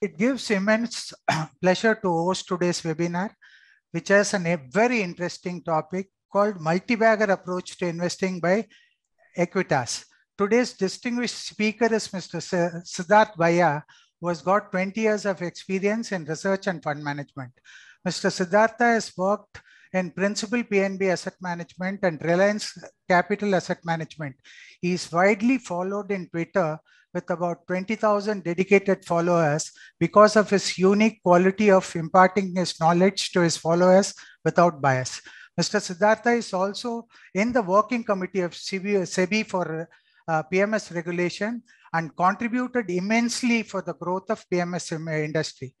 It gives immense pleasure to host today's webinar, which has a very interesting topic called multi-bagger approach to investing by Equitas. Today's distinguished speaker is Mr. Siddharth Bhaiya, who has got 20 years of experience in research and fund management. Mr. Siddhartha has worked in Principal PNB Asset Management and Reliance Capital Asset Management. He is widely followed in Twitter with about 20,000 dedicated followers because of his unique quality of imparting his knowledge to his followers without bias. Mr. Siddhartha is also in the working committee of SEBI for uh, PMS regulation and contributed immensely for the growth of PMS uh, industry.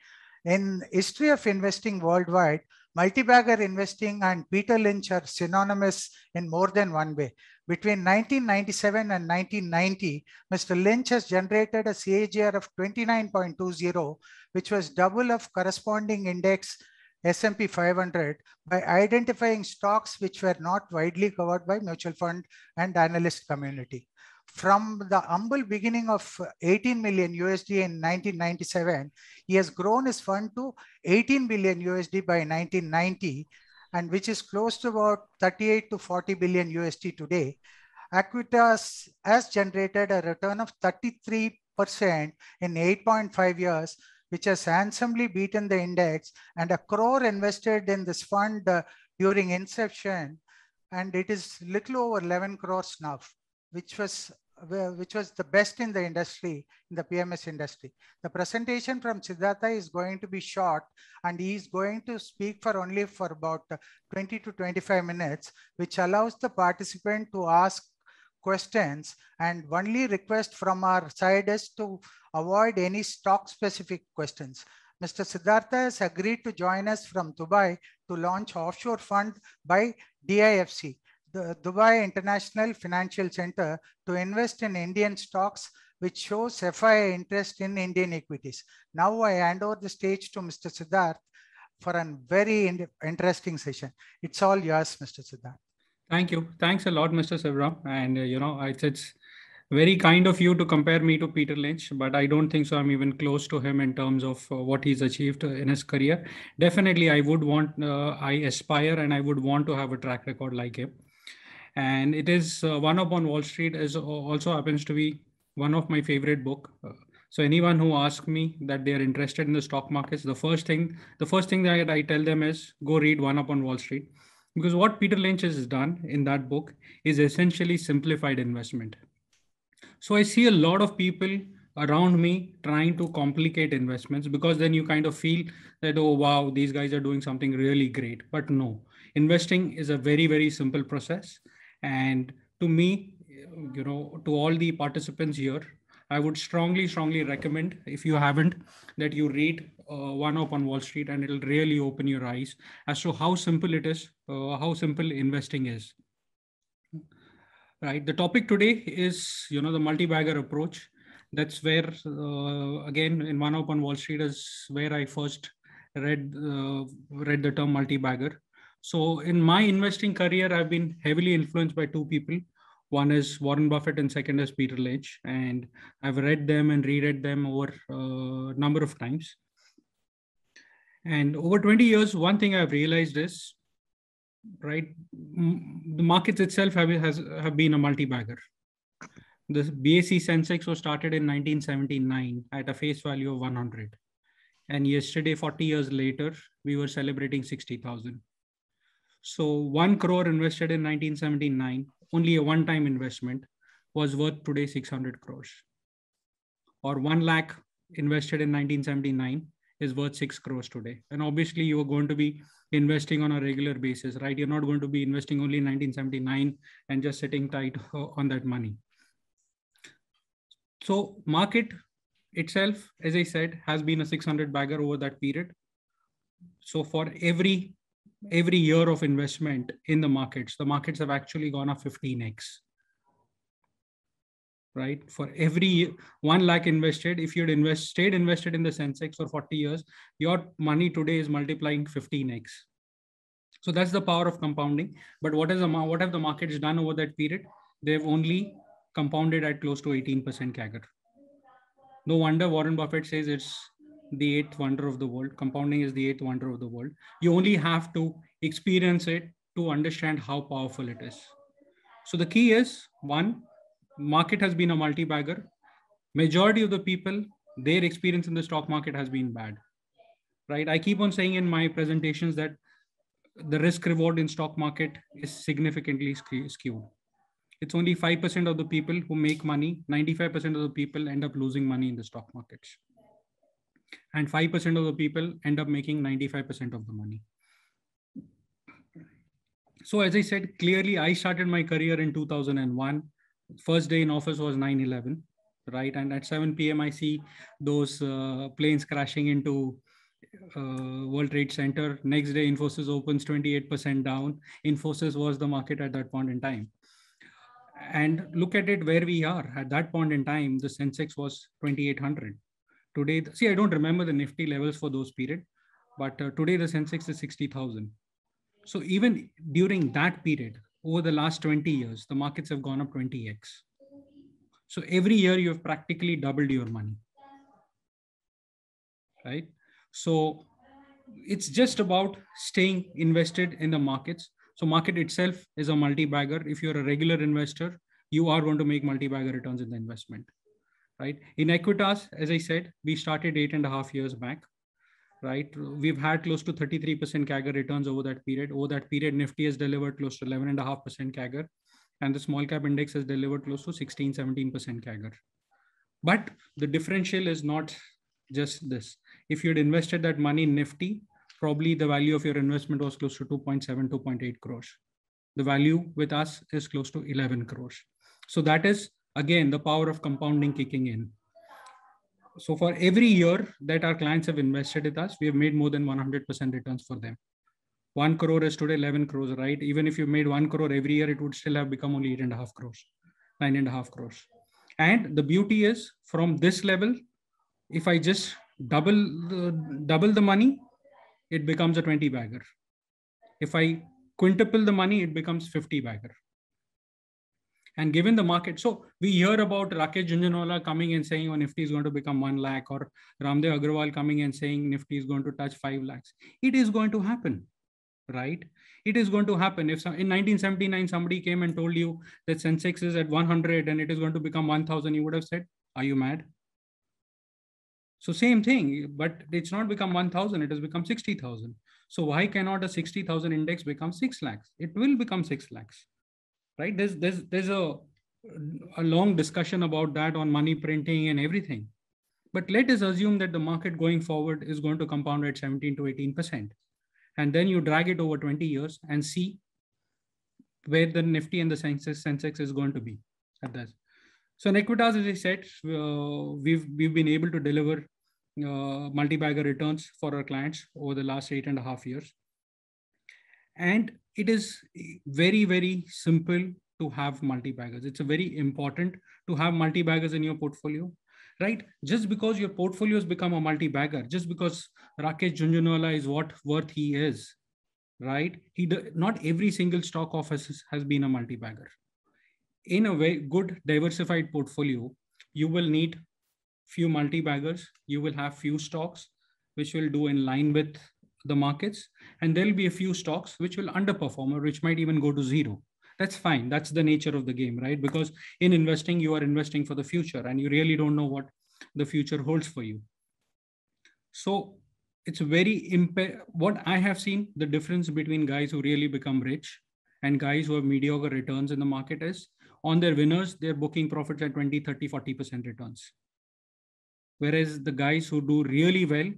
In history of investing worldwide, Multi-bagger investing and Peter Lynch are synonymous in more than one way. Between 1997 and 1990, Mr. Lynch has generated a CAGR of 29.20, which was double of corresponding index S&P 500 by identifying stocks which were not widely covered by mutual fund and analyst community from the humble beginning of 18 million USD in 1997, he has grown his fund to 18 billion USD by 1990, and which is close to about 38 to 40 billion USD today. Aquitas has generated a return of 33% in 8.5 years, which has handsomely beaten the index and a crore invested in this fund uh, during inception and it is little over 11 crores now which was which was the best in the industry, in the PMS industry. The presentation from Siddhartha is going to be short and he is going to speak for only for about 20 to 25 minutes, which allows the participant to ask questions and only request from our side is to avoid any stock specific questions. Mr. Siddhartha has agreed to join us from Dubai to launch offshore fund by DIFC the Dubai International Financial Center to invest in Indian stocks, which shows FII interest in Indian equities. Now I hand over the stage to Mr. Siddharth for a very in interesting session. It's all yours, Mr. Siddharth. Thank you. Thanks a lot, Mr. Sevram. And, uh, you know, it's, it's very kind of you to compare me to Peter Lynch, but I don't think so. I'm even close to him in terms of uh, what he's achieved in his career. Definitely, I would want, uh, I aspire, and I would want to have a track record like him and it is uh, one up on wall street is also happens to be one of my favorite book uh, so anyone who asks me that they are interested in the stock markets the first thing the first thing that i tell them is go read one up on wall street because what peter lynch has done in that book is essentially simplified investment so i see a lot of people around me trying to complicate investments because then you kind of feel that oh wow these guys are doing something really great but no investing is a very very simple process and to me, you know, to all the participants here, I would strongly, strongly recommend if you haven't that you read uh, One Up on Wall Street, and it'll really open your eyes as to how simple it is, uh, how simple investing is. Right. The topic today is, you know, the multi-bagger approach. That's where, uh, again, in One Up on Wall Street is where I first read uh, read the term multi-bagger. So in my investing career, I've been heavily influenced by two people. One is Warren Buffett and second is Peter Lynch. And I've read them and reread them over a uh, number of times. And over 20 years, one thing I've realized is, right, the markets itself have, has, have been a multi-bagger. The BAC Sensex was started in 1979 at a face value of 100. And yesterday, 40 years later, we were celebrating 60,000. So one crore invested in 1979, only a one-time investment, was worth today 600 crores. Or one lakh invested in 1979 is worth six crores today. And obviously, you are going to be investing on a regular basis, right? You're not going to be investing only in 1979 and just sitting tight on that money. So market itself, as I said, has been a 600 bagger over that period. So for every every year of investment in the markets, the markets have actually gone up 15x. Right? For every one lakh invested, if you'd invest, stayed invested in the Sensex for 40 years, your money today is multiplying 15x. So that's the power of compounding. But what is the what have the markets done over that period? They've only compounded at close to 18% CAGR. No wonder Warren Buffett says it's the eighth wonder of the world. Compounding is the eighth wonder of the world. You only have to experience it to understand how powerful it is. So the key is one, market has been a multi-bagger. Majority of the people, their experience in the stock market has been bad, right? I keep on saying in my presentations that the risk reward in stock market is significantly skewed. It's only 5% of the people who make money, 95% of the people end up losing money in the stock markets and 5% of the people end up making 95% of the money. So as I said, clearly I started my career in 2001. First day in office was 9-11, right? And at 7 p.m. I see those uh, planes crashing into uh, World Trade Center. Next day, Infosys opens 28% down. Infosys was the market at that point in time. And look at it where we are. At that point in time, the Sensex was 2,800. Today, see, I don't remember the Nifty levels for those period, but uh, today the Sensex is 60,000. So even during that period, over the last 20 years, the markets have gone up 20x. So every year you have practically doubled your money, right? So it's just about staying invested in the markets. So market itself is a multi-bagger. If you're a regular investor, you are going to make multi-bagger returns in the investment right? In Equitas, as I said, we started eight and a half years back, right? We've had close to 33% CAGR returns over that period. Over that period, Nifty has delivered close to 11.5% CAGR, and the small cap index has delivered close to 16, 17% CAGR. But the differential is not just this. If you'd invested that money in Nifty, probably the value of your investment was close to 2.7, 2.8 crores. The value with us is close to 11 crores. So that is Again, the power of compounding kicking in. So for every year that our clients have invested with us, we have made more than 100% returns for them. 1 crore is today 11 crores, right? Even if you made 1 crore every year, it would still have become only 8.5 crores, 9.5 crores. And the beauty is from this level, if I just double the, double the money, it becomes a 20 bagger. If I quintuple the money, it becomes 50 bagger. And given the market, so we hear about Rakesh Junjanwala coming and saying, oh, Nifty is going to become 1 lakh, or Ramdev Agarwal coming and saying Nifty is going to touch 5 lakhs. It is going to happen, right? It is going to happen. If in 1979, somebody came and told you that Sensex is at 100 and it is going to become 1000, you would have said, Are you mad? So same thing, but it's not become 1,000, it has become 60,000. So why cannot a 60,000 index become 6 lakhs? It will become 6 lakhs right there's there's there's a a long discussion about that on money printing and everything but let us assume that the market going forward is going to compound at 17 to 18% and then you drag it over 20 years and see where the nifty and the sensex, sensex is going to be at that so in equitas as i said uh, we've we've been able to deliver uh, multi-bagger returns for our clients over the last eight and a half years and it is very, very simple to have multi-baggers. It's very important to have multi-baggers in your portfolio, right? Just because your portfolio has become a multi-bagger, just because Rakesh Junjunwala is what worth he is, right? He not every single stock office has been a multi-bagger. In a way, good diversified portfolio, you will need few multi-baggers. You will have few stocks which will do in line with the markets and there'll be a few stocks which will underperform or which might even go to zero that's fine that's the nature of the game right because in investing you are investing for the future and you really don't know what the future holds for you so it's very imp. what i have seen the difference between guys who really become rich and guys who have mediocre returns in the market is on their winners they're booking profits at 20 30 40% returns whereas the guys who do really well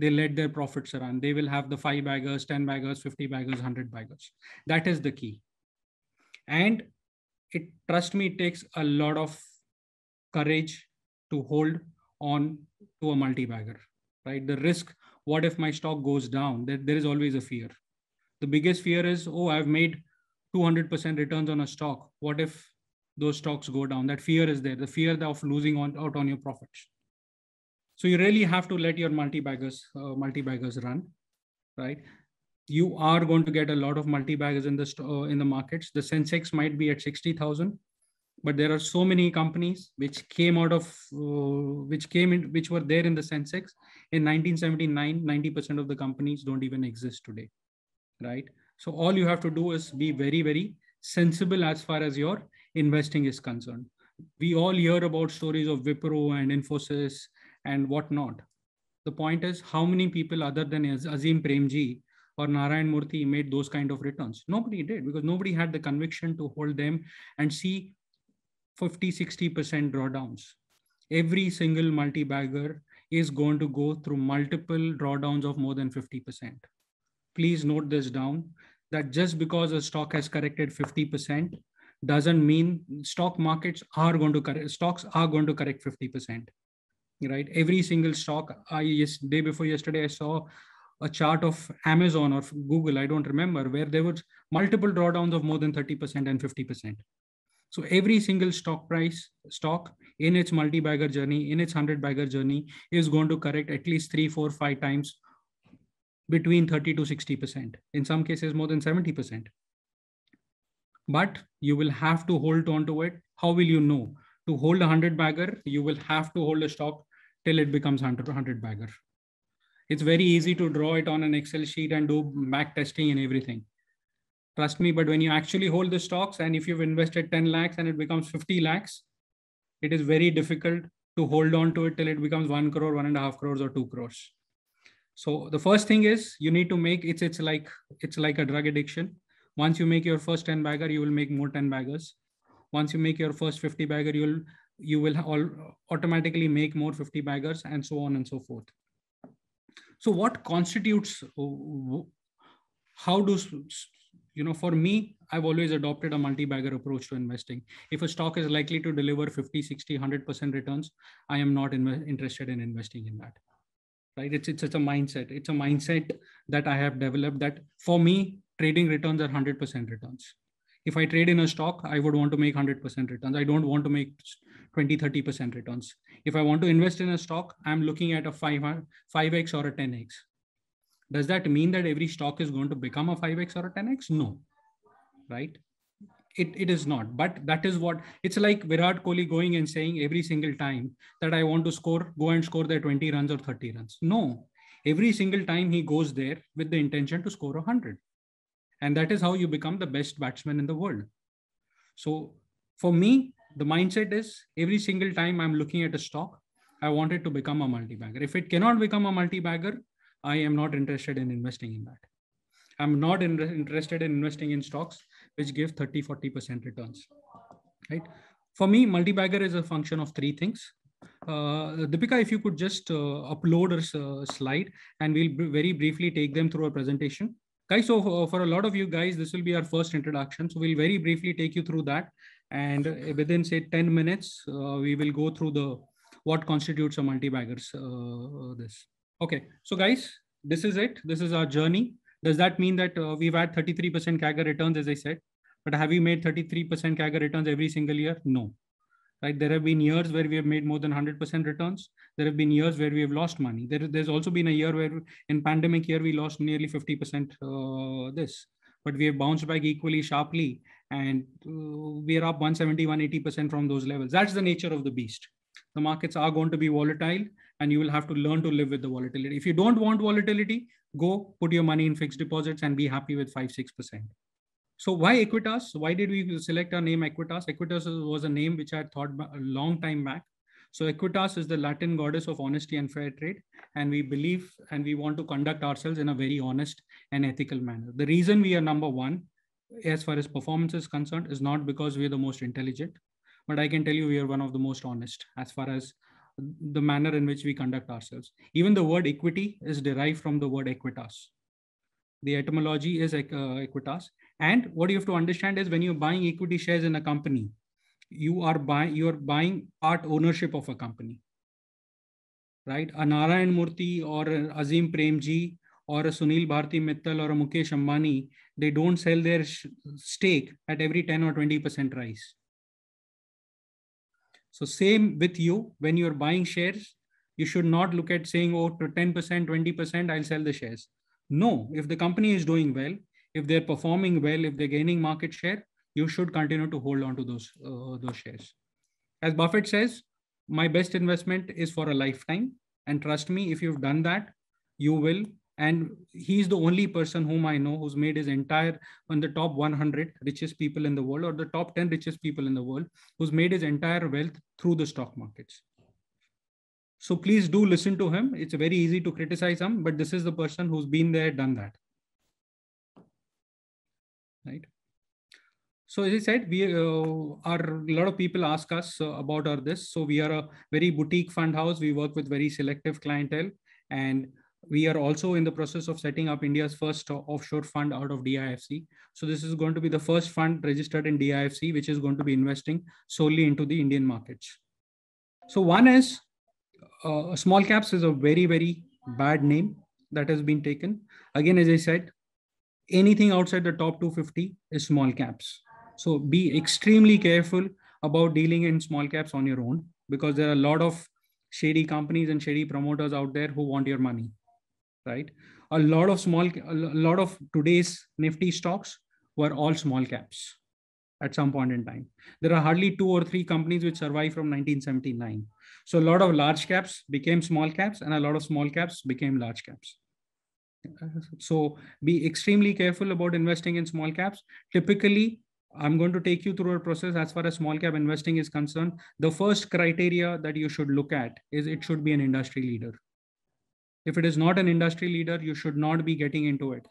they let their profits run. They will have the five baggers, 10 baggers, 50 baggers, 100 baggers. That is the key. And it, trust me, it takes a lot of courage to hold on to a multi bagger, right? The risk what if my stock goes down? That there is always a fear. The biggest fear is, oh, I've made 200% returns on a stock. What if those stocks go down? That fear is there. The fear of losing on, out on your profits. So you really have to let your multi-baggers uh, multi-baggers run, right? You are going to get a lot of multi-baggers in the uh, in the markets. The Sensex might be at sixty thousand, but there are so many companies which came out of uh, which came in which were there in the Sensex in 1979. Ninety percent of the companies don't even exist today, right? So all you have to do is be very very sensible as far as your investing is concerned. We all hear about stories of Wipro and Infosys and what not. The point is how many people other than Azim Premji or Narayan Murthy made those kind of returns? Nobody did because nobody had the conviction to hold them and see 50, 60% drawdowns. Every single multi-bagger is going to go through multiple drawdowns of more than 50%. Please note this down that just because a stock has corrected 50% doesn't mean stock markets are going to correct stocks are going to correct 50% right? Every single stock. I yes, day before yesterday, I saw a chart of Amazon or Google, I don't remember, where there were multiple drawdowns of more than 30% and 50%. So every single stock price, stock in its multi-bagger journey, in its 100-bagger journey is going to correct at least three, four, five times between 30 to 60%. In some cases, more than 70%. But you will have to hold on to it. How will you know? To hold a 100-bagger, you will have to hold a stock till it becomes 100, 100 bagger. It's very easy to draw it on an Excel sheet and do back testing and everything. Trust me, but when you actually hold the stocks and if you've invested 10 lakhs and it becomes 50 lakhs, it is very difficult to hold on to it till it becomes one crore, one and a half crores or two crores. So the first thing is you need to make it's it's like it's like a drug addiction. Once you make your first 10 bagger, you will make more 10 baggers. Once you make your first 50 bagger, you'll you will all automatically make more 50 baggers and so on and so forth. So what constitutes, uh, how do, you know, for me, I've always adopted a multi-bagger approach to investing. If a stock is likely to deliver 50, 60, 100% returns, I am not in, interested in investing in that. Right? It's, it's, it's a mindset. It's a mindset that I have developed that for me, trading returns are 100% returns if i trade in a stock i would want to make 100% returns i don't want to make 20, 30% returns. If I want to invest in a stock, I'm looking at a 5, 5x or a 10x. Does that mean that every stock is going to become a 5x or a 10x? No, right? It, it is not, but that is what it's like Virat Kohli going and saying every single time that I want to score, go and score their 20 runs or 30 runs. No, every single time he goes there with the intention to score 100 and that is how you become the best batsman in the world so for me the mindset is every single time i'm looking at a stock i want it to become a multi-bagger if it cannot become a multi-bagger i am not interested in investing in that i'm not in, interested in investing in stocks which give 30 40% returns right for me multi-bagger is a function of three things uh, Deepika, if you could just uh, upload a uh, slide and we'll b- very briefly take them through a presentation. Guys, so for, uh, for a lot of you guys, this will be our first introduction. So we'll very briefly take you through that and within say 10 minutes uh, we will go through the what constitutes a multi bagger uh, uh, this okay so guys this is it this is our journey does that mean that uh, we've had 33% CAGR returns as i said but have we made 33% CAGR returns every single year no right there have been years where we have made more than 100% returns there have been years where we have lost money there, there's also been a year where in pandemic year we lost nearly 50% uh, this but we have bounced back equally sharply and uh, we are up 170 180% from those levels that's the nature of the beast the markets are going to be volatile and you will have to learn to live with the volatility if you don't want volatility go put your money in fixed deposits and be happy with 5 6% so why equitas why did we select our name equitas equitas was a name which i thought a long time back so equitas is the latin goddess of honesty and fair trade and we believe and we want to conduct ourselves in a very honest and ethical manner the reason we are number 1 as far as performance is concerned is not because we're the most intelligent, but I can tell you we are one of the most honest as far as the manner in which we conduct ourselves. Even the word equity is derived from the word equitas. The etymology is uh, equitas. And what you have to understand is when you're buying equity shares in a company, you are buying you are buying part ownership of a company right Anara and murthy or azim premji or a Sunil Bharti Mittal or a Mukesh Ambani, they don't sell their stake at every 10 or 20% rise. So same with you, when you're buying shares, you should not look at saying, oh, to 10%, 20%, I'll sell the shares. No, if the company is doing well, if they're performing well, if they're gaining market share, you should continue to hold on to those, uh, those shares. As Buffett says, my best investment is for a lifetime. And trust me, if you've done that, you will and he's the only person whom i know who's made his entire on the top 100 richest people in the world or the top 10 richest people in the world who's made his entire wealth through the stock markets so please do listen to him it's very easy to criticize him but this is the person who's been there done that right so as i said we uh, are a lot of people ask us uh, about our this so we are a very boutique fund house we work with very selective clientele and we are also in the process of setting up India's first offshore fund out of DIFC. So this is going to be the first fund registered in DIFC, which is going to be investing solely into the Indian markets. So one is uh, small caps is a very, very bad name that has been taken. Again, as I said, anything outside the top 250 is small caps. So be extremely careful about dealing in small caps on your own because there are a lot of shady companies and shady promoters out there who want your money right? A lot of small, a lot of today's Nifty stocks were all small caps at some point in time. There are hardly two or three companies which survive from 1979. So a lot of large caps became small caps, and a lot of small caps became large caps. So be extremely careful about investing in small caps. Typically, I'm going to take you through a process as far as small cap investing is concerned. The first criteria that you should look at is it should be an industry leader. If it is not an industry leader, you should not be getting into it.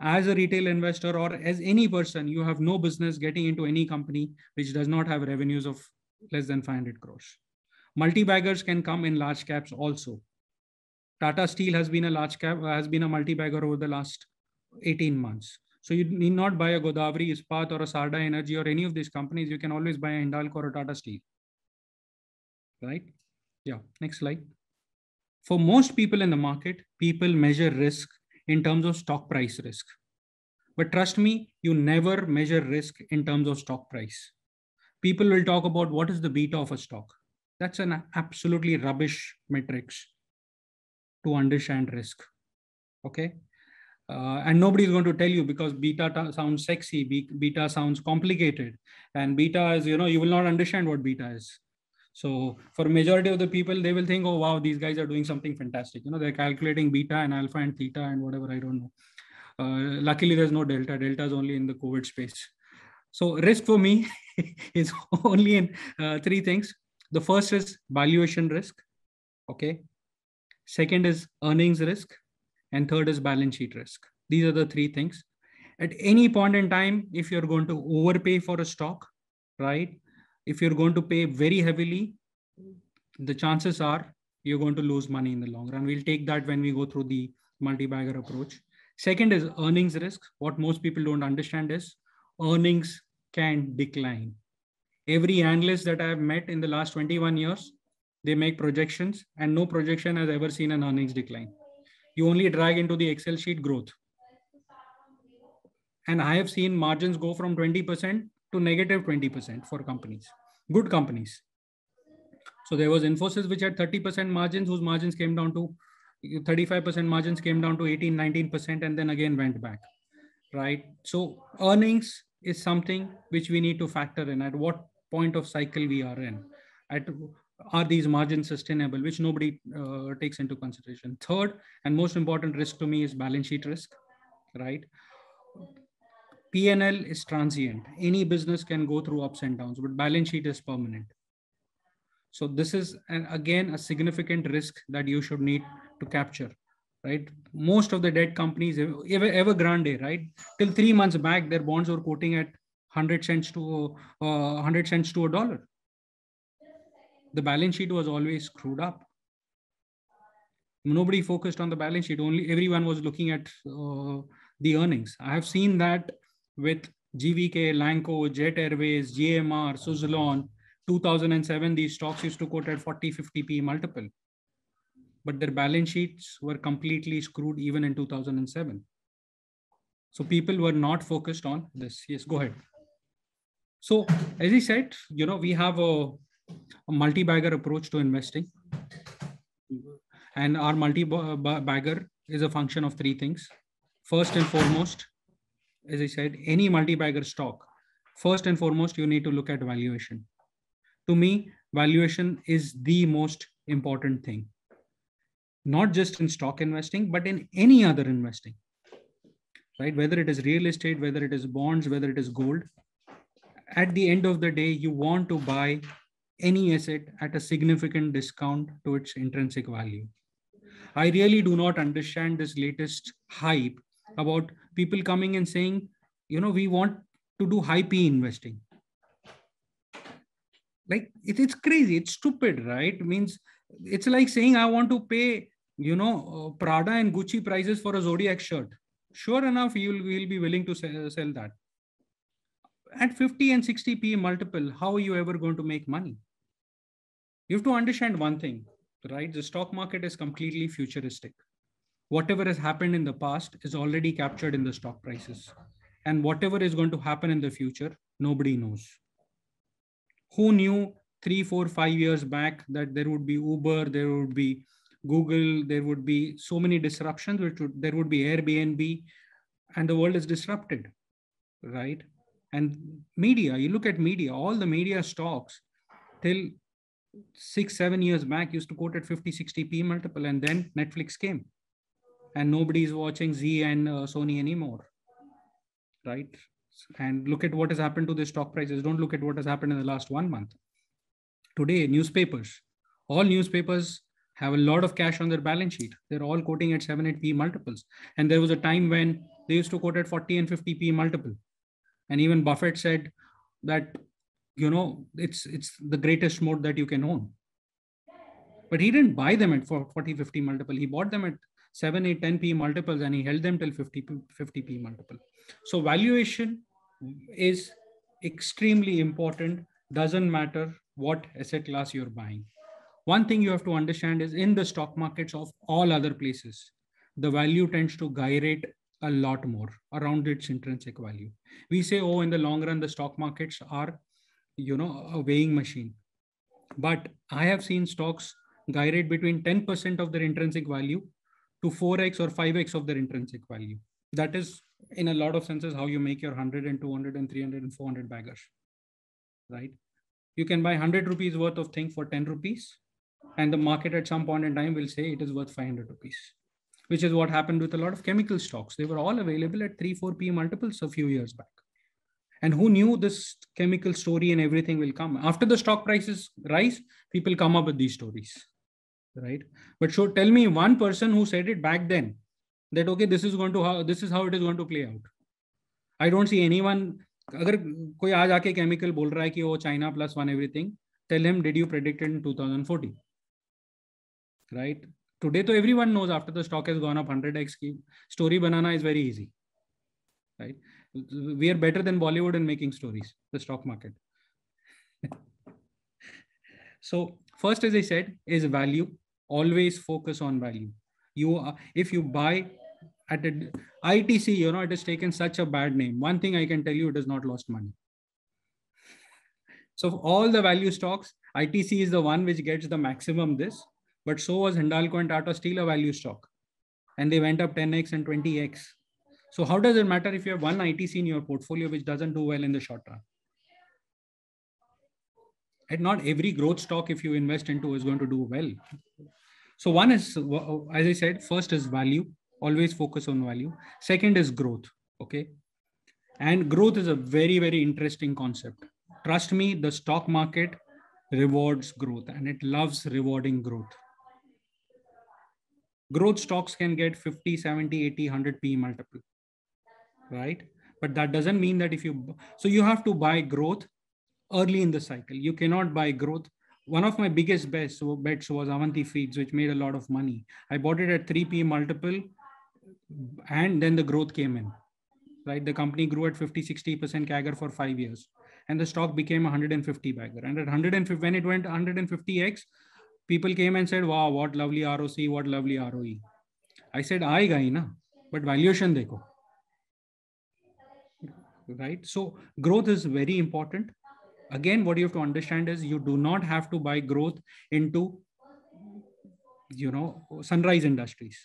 As a retail investor or as any person, you have no business getting into any company which does not have revenues of less than 500 crores. Multi-baggers can come in large caps also. Tata Steel has been a large cap, has been a multi-bagger over the last 18 months. So you need not buy a Godavari, Ispat, or a Sarda Energy or any of these companies. You can always buy a Hindalco or a Tata Steel. Right? Yeah. Next slide. For most people in the market, people measure risk in terms of stock price risk. But trust me, you never measure risk in terms of stock price. People will talk about what is the beta of a stock. That's an absolutely rubbish metric to understand risk. Okay. Uh, and nobody is going to tell you because beta sounds sexy, beta sounds complicated, and beta is, you know, you will not understand what beta is so for majority of the people they will think oh wow these guys are doing something fantastic you know they're calculating beta and alpha and theta and whatever i don't know uh, luckily there's no delta delta is only in the covid space so risk for me is only in uh, three things the first is valuation risk okay second is earnings risk and third is balance sheet risk these are the three things at any point in time if you're going to overpay for a stock right if you're going to pay very heavily, the chances are you're going to lose money in the long run. We'll take that when we go through the multi-bagger approach. Second is earnings risk. What most people don't understand is earnings can decline. Every analyst that I've met in the last 21 years, they make projections and no projection has ever seen an earnings decline. You only drag into the Excel sheet growth. And I have seen margins go from 20% to negative 20% for companies, good companies. So there was Infosys, which had 30% margins, whose margins came down to 35% margins came down to 18, 19%, and then again went back, right? So earnings is something which we need to factor in at what point of cycle we are in. At are these margins sustainable, which nobody uh, takes into consideration. Third and most important risk to me is balance sheet risk, right? PNL is transient. Any business can go through ups and downs, but balance sheet is permanent. So this is an, again a significant risk that you should need to capture, right? Most of the debt companies, ever Grande, right? Till three months back, their bonds were quoting at 100 cents to uh, 100 cents to a dollar. The balance sheet was always screwed up. Nobody focused on the balance sheet. Only everyone was looking at uh, the earnings. I have seen that with GVK, Lanco, Jet Airways, GMR, Suzlon. 2007, these stocks used to quote at 40, 50 P multiple. But their balance sheets were completely screwed even in 2007. So people were not focused on this. Yes, go ahead. So as I said, you know, we have a, a multi-bagger approach to investing. And our multi-bagger is a function of three things. First and foremost, as I said, any multi-bagger stock, first and foremost, you need to look at valuation. To me, valuation is the most important thing, not just in stock investing, but in any other investing, right? Whether it is real estate, whether it is bonds, whether it is gold, at the end of the day, you want to buy any asset at a significant discount to its intrinsic value. I really do not understand this latest hype about people coming and saying, you know, we want to do high P investing. Like it, it's crazy, it's stupid, right? means it's like saying I want to pay, you know, uh, Prada and Gucci prices for a Zodiac shirt. Sure enough, you will be willing to sell, sell that. At 50 and 60 P multiple, how are you ever going to make money? You have to understand one thing, right? The stock market is completely futuristic whatever has happened in the past is already captured in the stock prices. And whatever is going to happen in the future, nobody knows. Who knew three, four, five years back that there would be Uber, there would be Google, there would be so many disruptions, which would, there would be Airbnb, and the world is disrupted, right? And media, you look at media, all the media stocks till six, seven years back used to quote at 50, 60p multiple, and then Netflix came and nobody is watching Z and uh, Sony anymore, right? And look at what has happened to the stock prices. Don't look at what has happened in the last one month. Today, newspapers, all newspapers have a lot of cash on their balance sheet. They're all quoting at 7, 8p multiples. And there was a time when they used to quote at 40 and 50p multiple. And even Buffett said that, you know, it's it's the greatest mode that you can own. But he didn't buy them at 40, 50 multiple. He bought them at 7, 8, 10 p multiples and he held them till 50, 50 multiple. So valuation is extremely important. Doesn't matter what asset class you're buying. One thing you have to understand is in the stock markets of all other places, the value tends to gyrate a lot more around its intrinsic value. We say, oh, in the long run, the stock markets are, you know, a weighing machine. But I have seen stocks gyrate between 10% of their intrinsic value to 4x or 5x of their intrinsic value. That is, in a lot of senses, how you make your 100 and 200 and 300 and 400 baggers, right? You can buy 100 rupees worth of thing for 10 rupees, and the market at some point in time will say it is worth 500 rupees, which is what happened with a lot of chemical stocks. They were all available at 3, 4 P multiples a few years back. And who knew this chemical story and everything will come? After the stock prices rise, people come up with these stories right? But so tell me one person who said it back then that okay, this is going to how this is how it is going to play out. I don't see anyone. अगर कोई आज आके chemical बोल रहा है कि वो China plus one everything tell him did you in 2014 right today तो everyone knows after the stock has gone up 100x की स्टोरी बनाना is very easy right we are better than bollywood in making stories the stock market so first as i said is value always focus on value you uh, if you buy at a, itc you know it has taken such a bad name one thing i can tell you it has not lost money so all the value stocks itc is the one which gets the maximum this but so was hindalco and tata steel a value stock and they went up 10x and 20x so how does it matter if you have one itc in your portfolio which doesn't do well in the short run and not every growth stock, if you invest into, is going to do well. So one is, as I said, first is value. Always focus on value. Second is growth. Okay. And growth is a very, very interesting concept. Trust me, the stock market rewards growth and it loves rewarding growth. Growth stocks can get 50, 70, 80, 100 P multiple, right? But that doesn't mean that if you, so you have to buy growth early in the cycle. You cannot buy growth. One of my biggest bets, bets was Avanti Feeds, which made a lot of money. I bought it at 3p multiple, and then the growth came in. Right, the company grew at 50, 60 percent CAGR for five years, and the stock became 150 bagger. And at 150, when it went 150x, people came and said, "Wow, what lovely ROC, what lovely ROE." I said, "I guy na, but valuation dekho." right? So growth is very important again what you have to understand is you do not have to buy growth into you know sunrise industries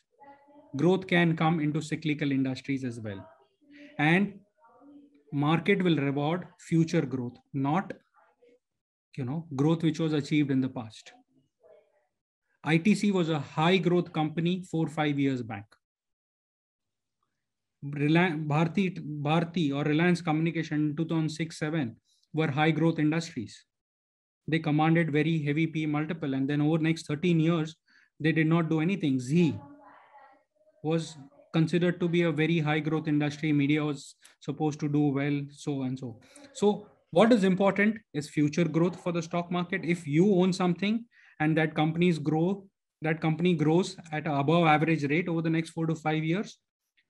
growth can come into cyclical industries as well and market will reward future growth not you know growth which was achieved in the past itc was a high growth company 4 5 years back Reliance, Bharti, Bharti or Reliance Communication 2006 7 were high growth industries. They commanded very heavy P multiple. And then over next 13 years, they did not do anything. Z was considered to be a very high growth industry. Media was supposed to do well, so and so. So what is important is future growth for the stock market. If you own something and that companies grow, that company grows at above average rate over the next four to five years,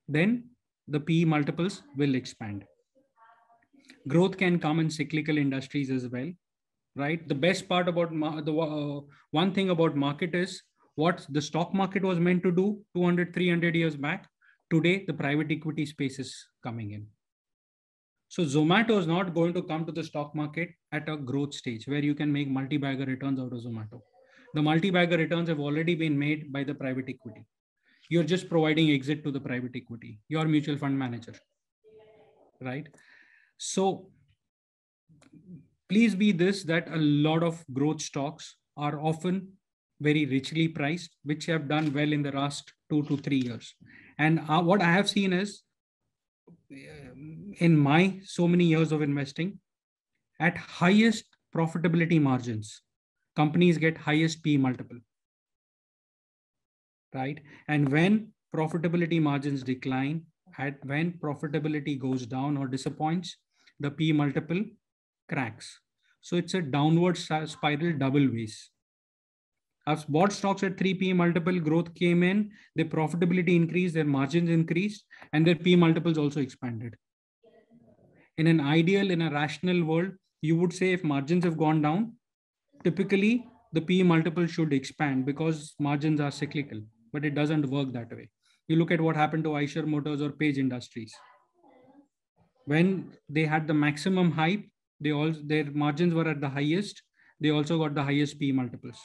then the PE multiples will expand growth can come in cyclical industries as well right the best part about the uh, one thing about market is what the stock market was meant to do 200 300 years back today the private equity space is coming in so zomato is not going to come to the stock market at a growth stage where you can make multi-bagger returns out of zomato the multi-bagger returns have already been made by the private equity you're just providing exit to the private equity your mutual fund manager right so please be this that a lot of growth stocks are often very richly priced, which have done well in the last two to three years. And uh, what I have seen is um, in my so many years of investing, at highest profitability margins, companies get highest P multiple. Right. And when profitability margins decline, at when profitability goes down or disappoints, the P multiple cracks. So it's a downward spiral double ways. As have bought stocks at 3P multiple, growth came in, their profitability increased, their margins increased, and their P multiples also expanded. In an ideal, in a rational world, you would say if margins have gone down, typically the P multiple should expand because margins are cyclical, but it doesn't work that way. You look at what happened to Eicher Motors or Page Industries when they had the maximum hype, they all their margins were at the highest. They also got the highest P multiples.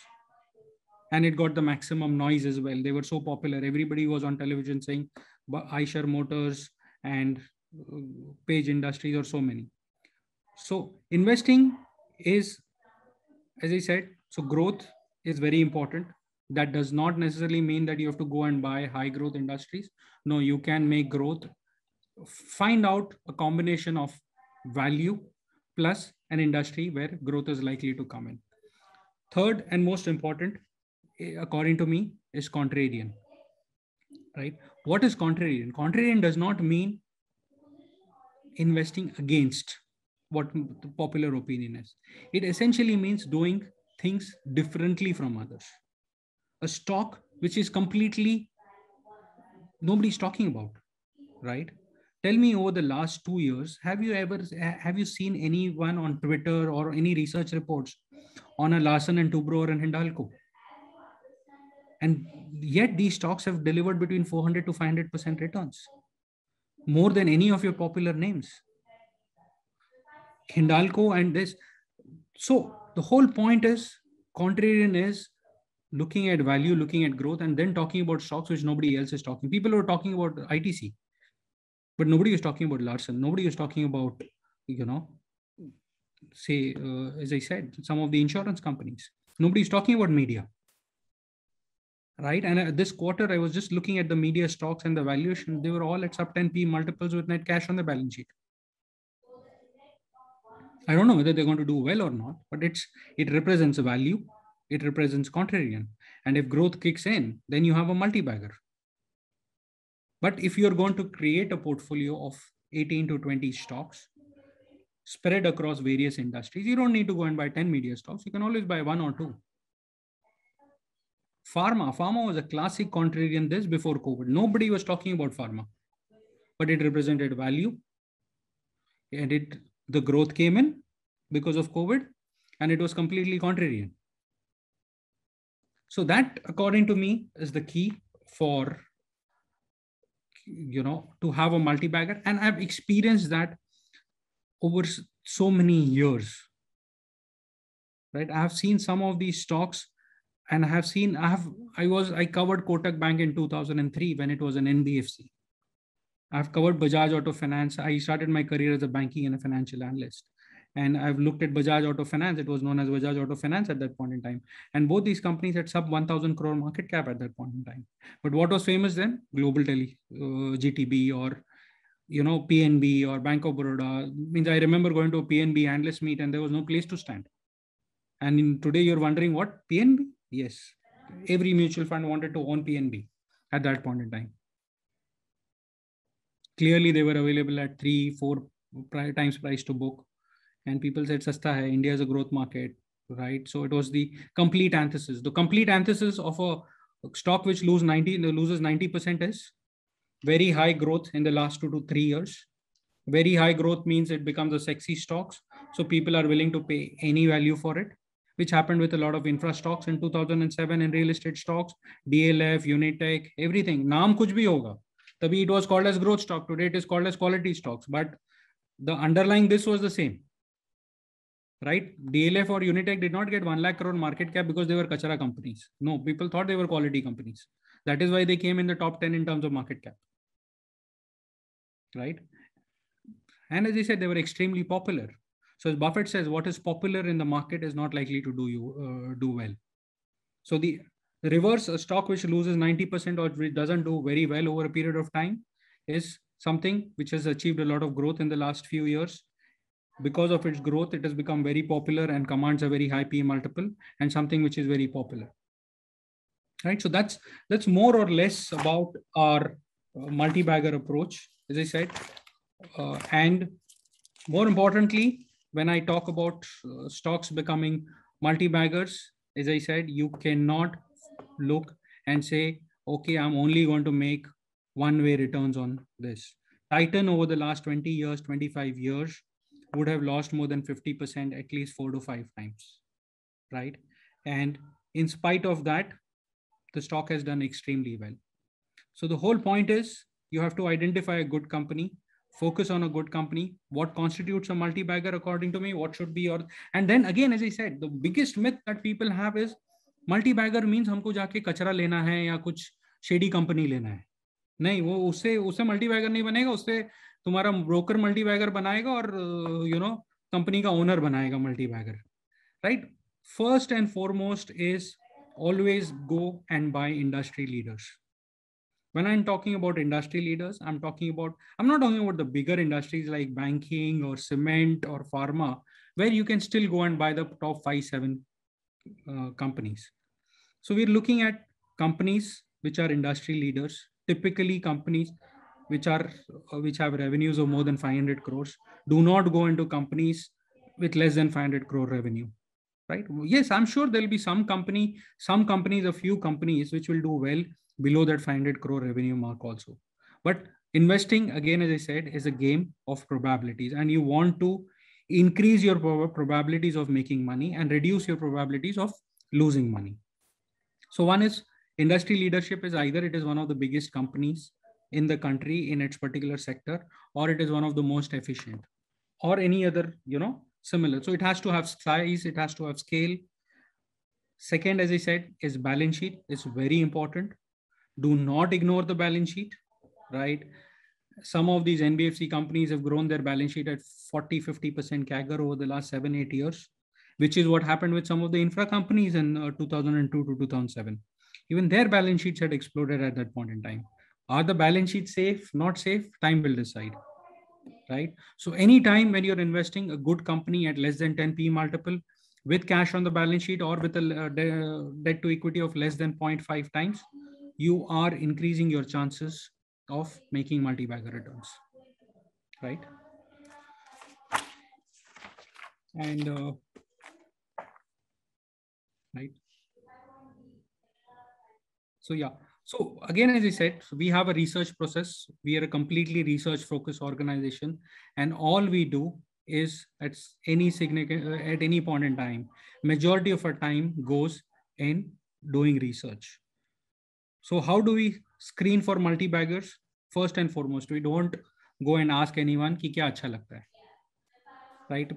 And it got the maximum noise as well. They were so popular. Everybody was on television saying iShare Motors and uh, Page Industries or so many. So investing is, as I said, so growth is very important. That does not necessarily mean that you have to go and buy high growth industries. No, you can make growth find out a combination of value plus an industry where growth is likely to come in. Third and most important, eh, according to me, is contrarian. Right? What is contrarian? Contrarian does not mean investing against what the popular opinion is. It essentially means doing things differently from others. A stock which is completely nobody's talking about, right? tell me over the last two years have you ever have you seen anyone on twitter or any research reports on a larsen and tubro or hindalco and yet these stocks have delivered between 400 to 500 percent returns more than any of your popular names hindalco and this so the whole point is contrarian is looking at value looking at growth and then talking about stocks which nobody else is talking people are talking about itc but nobody was talking about Larsen. Nobody was talking about, you know, say, uh, as I said, some of the insurance companies. Nobody is talking about media. Right. And uh, this quarter, I was just looking at the media stocks and the valuation. They were all at sub 10p multiples with net cash on the balance sheet. I don't know whether they're going to do well or not, but it's it represents value, it represents contrarian. And if growth kicks in, then you have a multi-bagger. But if you're going to create a portfolio of 18 to 20 stocks spread across various industries, you don't need to go and buy 10 media stocks. You can always buy one or two. Pharma, pharma was a classic contrarian this before COVID. Nobody was talking about pharma, but it represented value. And it the growth came in because of COVID, and it was completely contrarian. So that, according to me, is the key for you know to have a multi-bagger and i've experienced that over so many years right i have seen some of these stocks and i have seen i have i was i covered kotak bank in 2003 when it was an nbfc i've covered bajaj auto finance i started my career as a banking and a financial analyst and I've looked at Bajaj Auto Finance. It was known as Bajaj Auto Finance at that point in time. And both these companies had sub 1,000 crore market cap at that point in time. But what was famous then? Global Tele, uh, GTB, or you know PNB or Bank of Baroda. Means I remember going to a PNB analyst meet, and there was no place to stand. And in, today you're wondering what PNB? Yes, every mutual fund wanted to own PNB at that point in time. Clearly, they were available at three, four times price to book and people said sasta hai india is a growth market right so it was the complete antithesis the complete antithesis of a stock which lose 90 loses 90% is very high growth in the last 2 to 3 years very high growth means it becomes a sexy stocks so people are willing to pay any value for it which happened with a lot of infra stocks in 2007 and real estate stocks dlf unitech everything naam kuch bhi hoga tabhi it was called as growth stock today it is called as quality stocks but the underlying this was the same right? DLF or Unitech did not get 1 lakh crore market cap because they were kachara companies. No, people thought they were quality companies. That is why they came in the top 10 in terms of market cap. Right? And as I said, they were extremely popular. So as Buffett says, what is popular in the market is not likely to do you uh, do well. So the reverse a stock which loses 90% or which doesn't do very well over a period of time is something which has achieved a lot of growth in the last few years because of its growth, it has become very popular and commands a very high P multiple and something which is very popular. Right. So that's that's more or less about our uh, multi-bagger approach, as I said. Uh, and more importantly, when I talk about uh, stocks becoming multi-baggers, as I said, you cannot look and say, okay, I'm only going to make one-way returns on this. Titan over the last 20 years, 25 years, would have lost more than 50% at least four to five times, right? And in spite of that, the stock has done extremely well. So the whole point is you have to identify a good company, focus on a good company, what constitutes a multi-bagger according to me, what should be your, and then again, as I said, the biggest myth that people have is multi-bagger means हमको जाके कचरा लेना है या कुछ shady company लेना है नहीं वो उससे उससे मल्टी बैगर नहीं बनेगा उससे तुम्हारा ब्रोकर मल्टी बैगर बनाएगा और यू नो कंपनी का ओनर बनाएगा multi bagger right first and foremost is always go and buy industry leaders when i'm talking about industry leaders i'm talking about i'm not talking about the bigger industries like banking or cement or pharma where you can still go and buy the top 5 7 uh, companies so we're looking at companies which are industry leaders typically companies which are uh, which have revenues of more than 500 crores do not go into companies with less than 500 crore revenue right yes i'm sure there'll be some company some companies a few companies which will do well below that 500 crore revenue mark also but investing again as i said is a game of probabilities and you want to increase your probabilities of making money and reduce your probabilities of losing money so one is industry leadership is either it is one of the biggest companies in the country in its particular sector, or it is one of the most efficient, or any other, you know, similar. So it has to have size, it has to have scale. Second, as I said, is balance sheet is very important. Do not ignore the balance sheet, right? Some of these NBFC companies have grown their balance sheet at 40, 50% CAGR over the last seven, eight years, which is what happened with some of the infra companies in uh, 2002 to 2007. Even their balance sheets had exploded at that point in time. Are the balance sheet safe, not safe? Time will decide, right? So anytime when you're investing a good company at less than 10 P multiple with cash on the balance sheet or with a uh, debt to equity of less than 0.5 times, you are increasing your chances of making multi-bagger returns, right? And uh, right. So yeah, so again, as I said, we have a research process. We are a completely research-focused organization, and all we do is at any significant uh, at any point in time, majority of our time goes in doing research. So how do we screen for multi-baggers? First and foremost, we don't go and ask anyone ki kya acha lagta hai, right?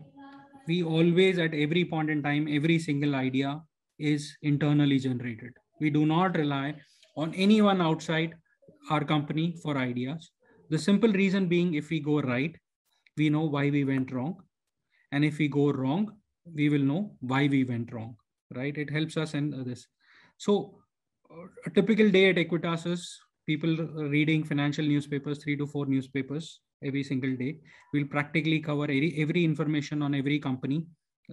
We always at every point in time, every single idea is internally generated. We do not rely on anyone outside our company for ideas. The simple reason being if we go right, we know why we went wrong. And if we go wrong, we will know why we went wrong, right? It helps us in this. So a typical day at Equitas is people reading financial newspapers, three to four newspapers every single day. We'll practically cover every, every information on every company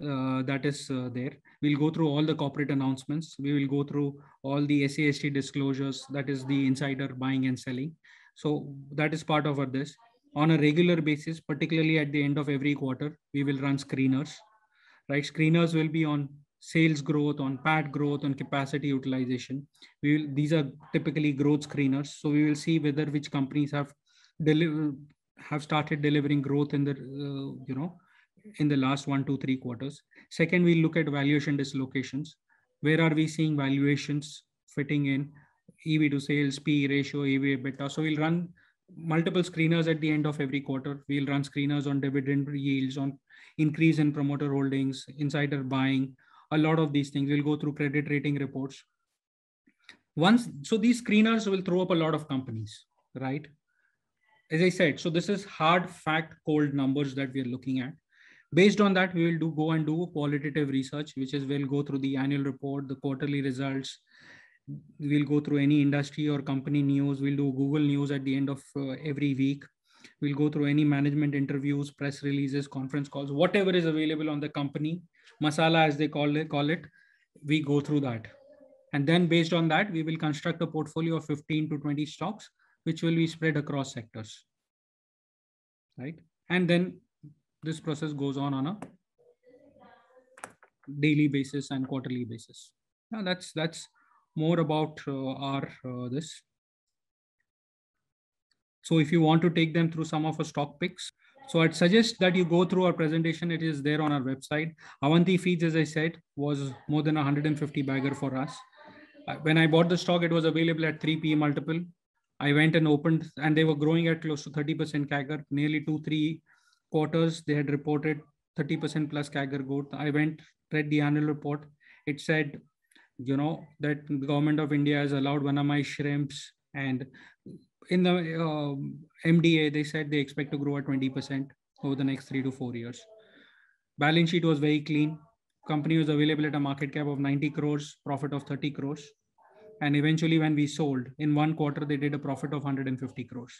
uh, that is uh, there. We'll go through all the corporate announcements. We will go through all the SAST disclosures, that is the insider buying and selling. So that is part of our this. On a regular basis, particularly at the end of every quarter, we will run screeners, right? Screeners will be on sales growth, on PAT growth, on capacity utilization. We will, these are typically growth screeners. So we will see whether which companies have deliver, have started delivering growth in the, uh, you know, in the last one, two, three quarters. Second, we look at valuation dislocations. Where are we seeing valuations fitting in? EV to sales, P ratio, EV beta. So we'll run multiple screeners at the end of every quarter. We'll run screeners on dividend yields, on increase in promoter holdings, insider buying, a lot of these things. We'll go through credit rating reports. Once, so these screeners will throw up a lot of companies, right? As I said, so this is hard fact, cold numbers that we are looking at based on that we will do go and do qualitative research which is we'll go through the annual report the quarterly results we'll go through any industry or company news we'll do google news at the end of uh, every week we'll go through any management interviews press releases conference calls whatever is available on the company masala as they call it, call it we go through that and then based on that we will construct a portfolio of 15 to 20 stocks which will be spread across sectors right and then this process goes on on a daily basis and quarterly basis. Now that's that's more about uh, our uh, this. So if you want to take them through some of our stock picks, so I'd suggest that you go through our presentation. It is there on our website. Avanti Feeds, as I said, was more than 150 bagger for us. Uh, when I bought the stock, it was available at 3 P multiple. I went and opened, and they were growing at close to 30% CAGR, nearly two, three quarters, they had reported 30% plus CAGR growth. I went, read the annual report. It said, you know, that government of India has allowed one of my shrimps. And in the uh, um, MDA, they said they expect to grow at 20% over the next three to four years. Balance sheet was very clean. Company was available at a market cap of 90 crores, profit of 30 crores. And eventually, when we sold in one quarter, they did a profit of 150 crores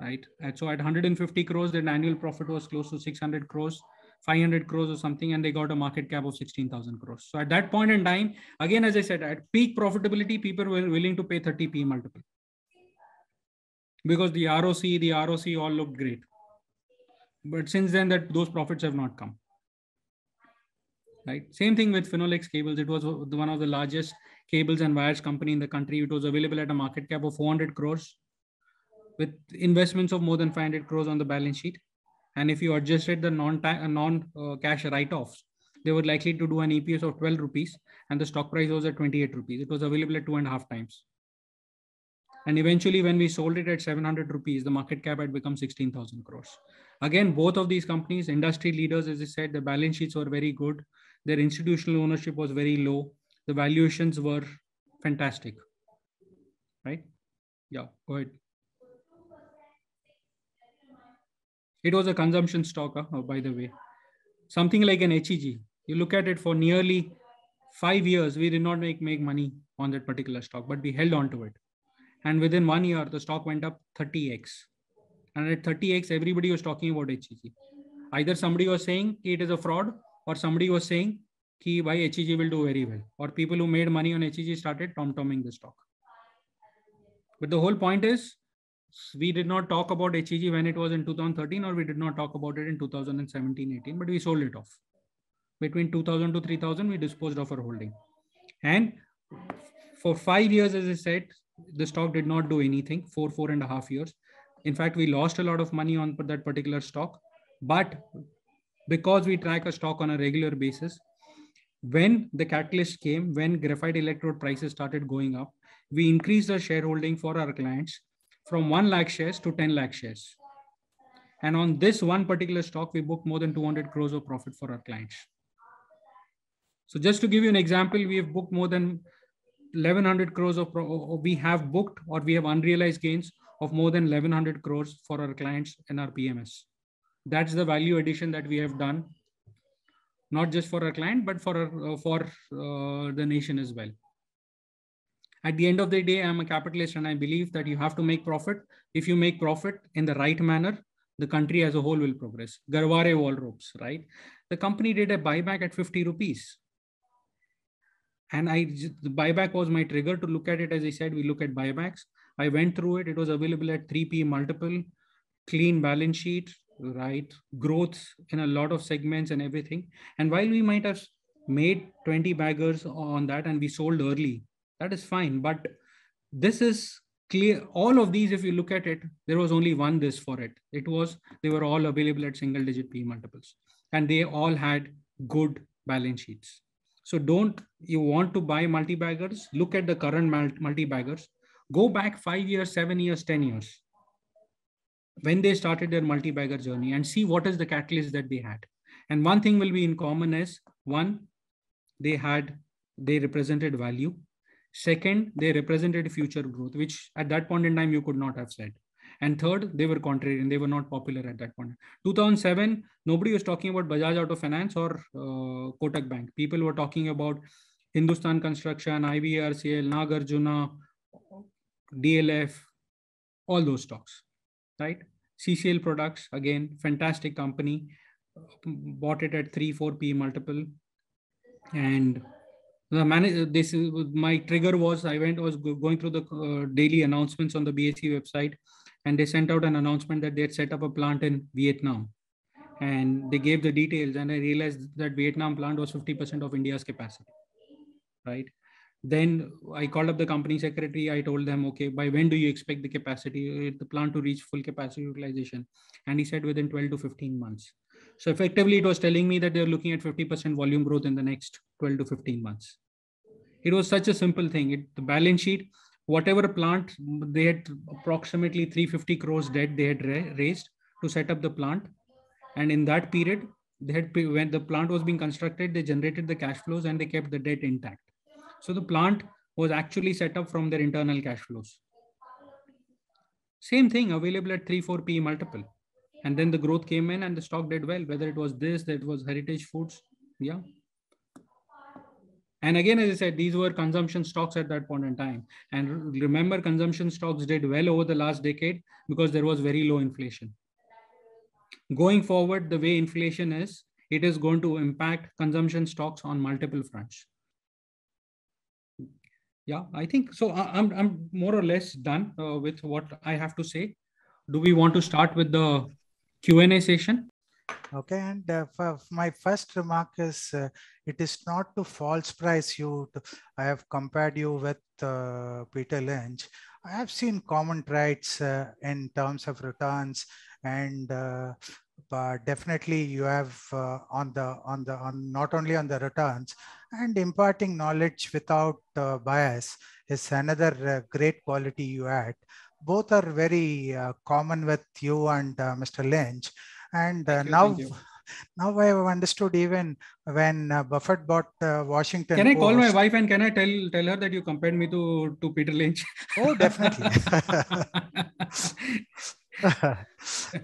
right? And so at 150 crores, their annual profit was close to 600 crores, 500 crores or something, and they got a market cap of 16,000 crores. So at that point in time, again, as I said, at peak profitability, people were willing to pay 30 P multiple because the ROC, the ROC all looked great. But since then, that those profits have not come. Right. Same thing with Finolex cables. It was one of the largest cables and wires company in the country. It was available at a market cap of 400 crores with investments of more than 500 crores on the balance sheet. And if you adjusted the non uh, non uh, cash write offs, they were likely to do an EPS of 12 rupees, and the stock price was at 28 rupees. It was available at two and a half times. And eventually, when we sold it at 700 rupees, the market cap had become 16,000 crores. Again, both of these companies, industry leaders, as I said, the balance sheets were very good. Their institutional ownership was very low. The valuations were fantastic. Right? Yeah, go ahead. It was a consumption stock, uh, oh, by the way. Something like an HEG. You look at it for nearly five years, we did not make, make money on that particular stock, but we held on to it. And within one year, the stock went up 30x. And at 30x, everybody was talking about HEG. Either somebody was saying it is a fraud, or somebody was saying ki why HEG will do very well. Or people who made money on HEG started tom-tomming the stock. But the whole point is we did not talk about HEG when it was in 2013, or we did not talk about it in 2017 18, but we sold it off. Between 2000 to 3000, we disposed of our holding. And for five years, as I said, the stock did not do anything for four and a half years. In fact, we lost a lot of money on that particular stock. But because we track a stock on a regular basis, when the catalyst came, when graphite electrode prices started going up, we increased our shareholding for our clients from 1 lakh shares to 10 lakh shares. And on this one particular stock, we booked more than 200 crores of profit for our clients. So just to give you an example, we have booked more than 1100 crores of, we have booked or we have unrealized gains of more than 1100 crores for our clients in our PMS. That's the value addition that we have done, not just for our client, but for, our, for uh, the nation as well. At the end of the day, I'm a capitalist and I believe that you have to make profit. If you make profit in the right manner, the country as a whole will progress. Garware wall ropes, right? The company did a buyback at 50 rupees. And I the buyback was my trigger to look at it. As I said, we look at buybacks. I went through it. It was available at 3P multiple, clean balance sheet, right? Growth in a lot of segments and everything. And while we might have made 20 baggers on that and we sold early, that is fine but this is clear all of these if you look at it there was only one this for it it was they were all available at single digit p multiples and they all had good balance sheets so don't you want to buy multi baggers look at the current multi baggers go back 5 years 7 years 10 years when they started their multi bagger journey and see what is the catalyst that they had and one thing will be in common is one they had they represented value Second, they represented future growth, which at that point in time you could not have said. And third, they were contrary and they were not popular at that point. 2007, nobody was talking about Bajaj Auto Finance or uh, Kotak Bank. People were talking about Hindustan Construction, IVRCL, Nagarjuna, DLF, all those stocks, right? CCL products, again, fantastic company, bought it at 3, 4 P multiple. And the manage this my trigger was i went was going through the uh, daily announcements on the bac website and they sent out an announcement that they had set up a plant in vietnam and they gave the details and i realized that vietnam plant was 50% of india's capacity right then i called up the company secretary i told them okay by when do you expect the capacity uh, the plant to reach full capacity utilization and he said within 12 to 15 months so effectively, it was telling me that they're looking at 50% volume growth in the next 12 to 15 months. It was such a simple thing. It, the balance sheet, whatever plant they had approximately 350 crores debt they had raised to set up the plant. And in that period, they had when the plant was being constructed, they generated the cash flows and they kept the debt intact. So the plant was actually set up from their internal cash flows. Same thing available at 3, 4 P multiple and then the growth came in and the stock did well whether it was this that was heritage foods yeah and again as i said these were consumption stocks at that point in time and remember consumption stocks did well over the last decade because there was very low inflation going forward the way inflation is it is going to impact consumption stocks on multiple fronts yeah i think so i'm, I'm more or less done uh, with what i have to say do we want to start with the Q&A session. Okay, and uh, my first remark is uh, it is not to false price you. To, I have compared you with uh, Peter Lynch. I have seen common traits uh, in terms of returns, and uh, definitely you have uh, on the on the on not only on the returns and imparting knowledge without bias is another great quality you add both are very uh, common with you and uh, Mr. Lynch. And uh, you, now, now I have understood even when uh, Buffett bought uh, Washington. Can I Post, call my wife and can I tell tell her that you compared me to to Peter Lynch? Oh, definitely.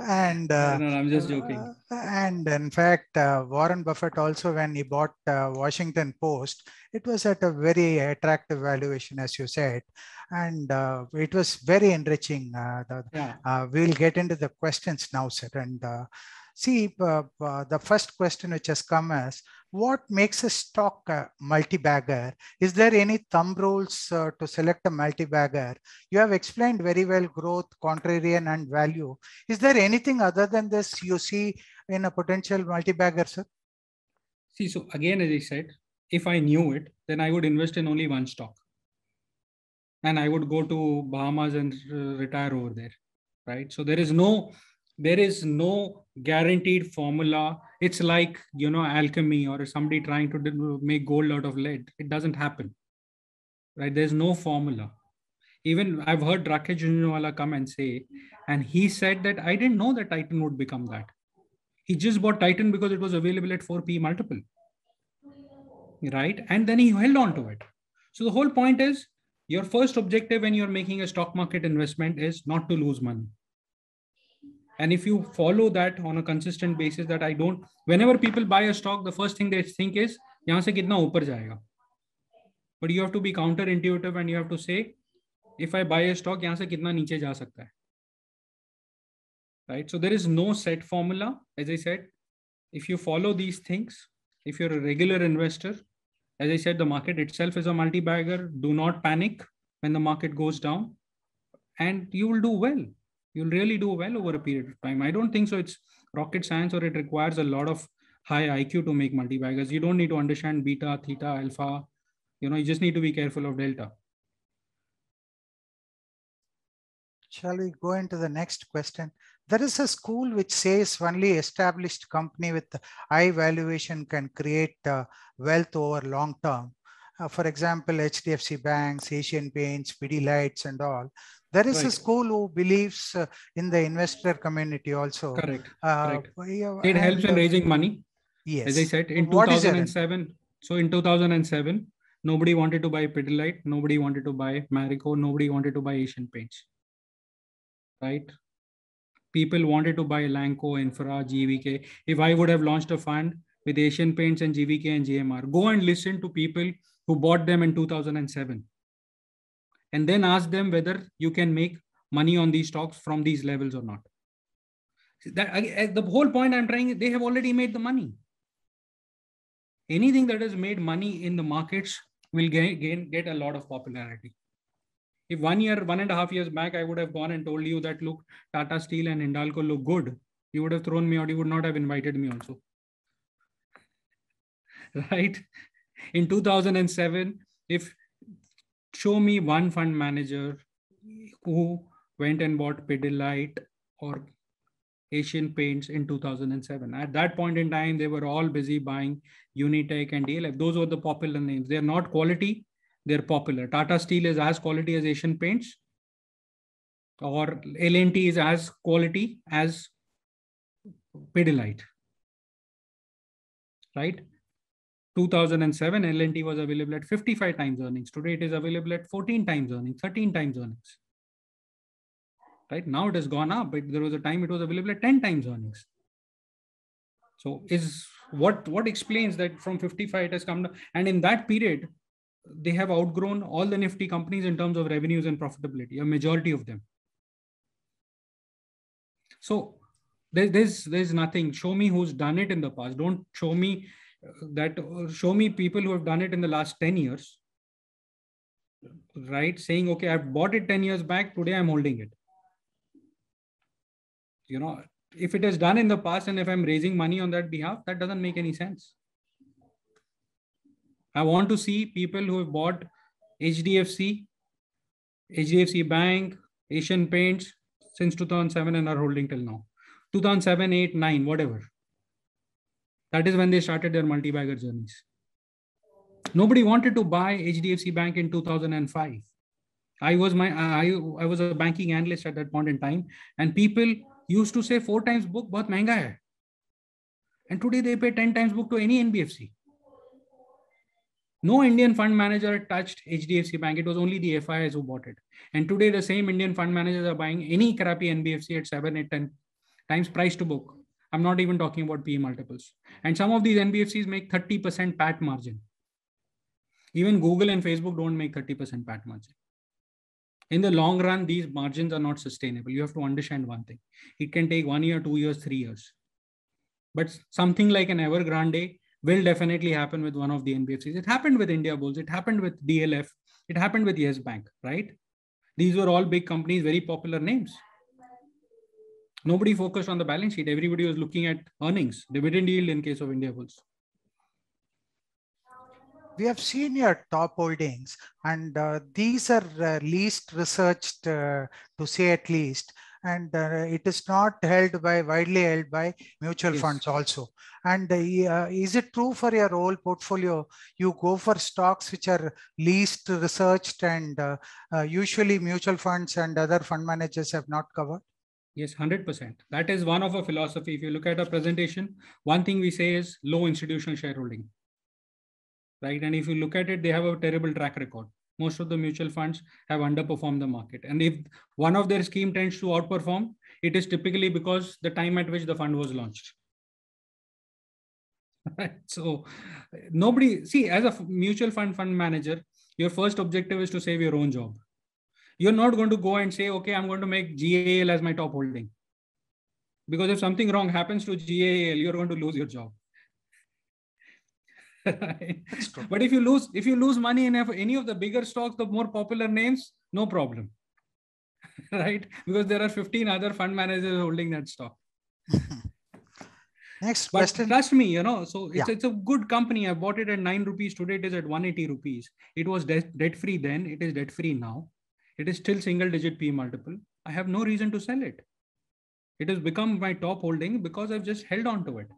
and uh, no, no, I'm just joking. Uh, and in fact, uh, Warren Buffett also, when he bought uh, Washington Post, it was at a very attractive valuation, as you said, and uh, it was very enriching. Uh, the, yeah. we'll get into the questions now, sir. And see, the first question which has come is what makes a stock a multi-bagger? Is there any thumb rules uh, to select a multi-bagger? You have explained very well growth, contrarian, and value. Is there anything other than this you see in a potential multi-bagger, sir? See, so again, as I said, if I knew it, then I would invest in only one stock. And I would go to Bahamas and uh, retire over there, right? So there is no, there is no guaranteed formula it's like you know alchemy or somebody trying to make gold out of lead it doesn't happen right there's no formula even i've heard rakesh junjunwala come and say and he said that i didn't know that titan would become that he just bought titan because it was available at 4p multiple right and then he held on to it so the whole point is your first objective when you're making a stock market investment is not to lose money and if you follow that on a consistent basis that i don't whenever people buy a stock the first thing they think is se kitna upar jayega but you have to be counterintuitive and you have to say if i buy a stock yahan se kitna niche ja sakta hai right so there is no set formula as i said if you follow these things if you're a regular investor as i said the market itself is a multi bagger do not panic when the market goes down and you will do well you'll really do well over a period of time. I don't think so. It's rocket science or it requires a lot of high IQ to make multibaggers. You don't need to understand beta, theta, alpha. You know, you just need to be careful of delta. Shall we go into the next question? There is a school which says only established company with high valuation can create uh, wealth over long term. Uh, for example, HDFC banks, Asian Paints, PD Lights and all. There is right. a school who believes uh, in the investor community also. Correct. Uh, correct. it helps in uh, raising money. Yes. As I said, in what 2007. So in 2007, nobody wanted to buy Pidilite, nobody wanted to buy Marico, nobody wanted to buy Asian Paints. Right? People wanted to buy Lanco, Infra, GVK. If I would have launched a fund with Asian Paints and GVK and GMR, go and listen to people who bought them in 2007 and then ask them whether you can make money on these stocks from these levels or not. That, the whole point I'm trying, they have already made the money. Anything that has made money in the markets will gain, gain get a lot of popularity. If one year, one and a half years back, I would have gone and told you that look, Tata Steel and Hindalco look good, you would have thrown me out. You would not have invited me also. Right? In 2007, if show me one fund manager who went and bought Pidilite or Asian Paints in 2007. At that point in time, they were all busy buying Unitech and DLF. Those were the popular names. They're not quality, they're popular. Tata Steel is as quality as Asian Paints, or LNT is as quality as Pidilite. Right? 2007, LNT was available at 55 times earnings. Today, it is available at 14 times earnings, 13 times earnings. Right now, it has gone up, but there was a time it was available at 10 times earnings. So, is what what explains that from 55 it has come down? And in that period, they have outgrown all the Nifty companies in terms of revenues and profitability, a majority of them. So, there's there's nothing. Show me who's done it in the past. Don't show me that uh, show me people who have done it in the last 10 years right saying okay i've bought it 10 years back today i'm holding it you know if it is done in the past and if i'm raising money on that behalf that doesn't make any sense i want to see people who have bought hdfc hdfc bank asian paints since 2007 and are holding till now 2007 8 9 whatever that is when they started their multi-bagger journeys. Nobody wanted to buy HDFC Bank in 2005. I was my uh, I, I was a banking analyst at that point in time, and people used to say four times book but mehanga hai. And today they pay 10 times book to any NBFC. No Indian fund manager touched HDFC Bank. It was only the FIs who bought it. And today the same Indian fund managers are buying any crappy NBFC at 7, eight, ten 10 times price to book. I'm not even talking about PE multiples. And some of these NBFCs make 30% PAT margin. Even Google and Facebook don't make 30% PAT margin. In the long run, these margins are not sustainable. You have to understand one thing. It can take one year, two years, three years. But something like an Evergrande will definitely happen with one of the NBFCs. It happened with India Bulls. It happened with DLF. It happened with Yes Bank, right? These were all big companies, very popular names nobody focused on the balance sheet. Everybody was looking at earnings, dividend yield in case of India Bulls. We have seen your top holdings, and uh, these are uh, least researched, uh, to say at least. And uh, it is not held by widely held by mutual yes. funds also. And uh, uh, is it true for your whole portfolio? You go for stocks which are least researched, and usually mutual funds and other fund managers have not covered. Yes, 100%. That is one of our philosophy. If you look at our presentation, one thing we say is low institutional shareholding. Right. And if you look at it, they have a terrible track record. Most of the mutual funds have underperformed the market. And if one of their scheme tends to outperform, it is typically because the time at which the fund was launched. Right. So nobody see as a mutual fund fund manager, your first objective is to save your own job you're not going to go and say, okay, I'm going to make GAL as my top holding. Because if something wrong happens to GAL, you're going to lose your job. but if you lose if you lose money in any of the bigger stocks the more popular names no problem right because there are 15 other fund managers holding that stock next but question trust me you know so it's, yeah. it's a good company i bought it at 9 rupees today it is at 180 rupees it was debt free then it is debt free now it is still single digit P multiple. I have no reason to sell it. It has become my top holding because I've just held on to it.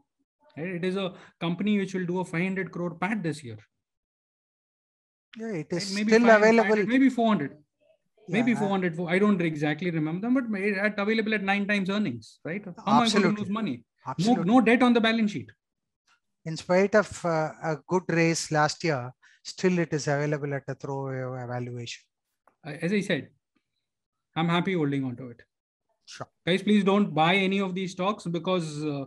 It is a company which will do a 500 crore PAT this year. Yeah, it is maybe still available. Maybe 400. Yeah, maybe 400. I don't exactly remember them, but at available at nine times earnings, right? How absolutely. am I going to lose money? Absolutely. No, no debt on the balance sheet. In spite of uh, a good raise last year, still it is available at a throwaway valuation as I said, I'm happy holding on to it. Sure. Guys, please don't buy any of these stocks because uh,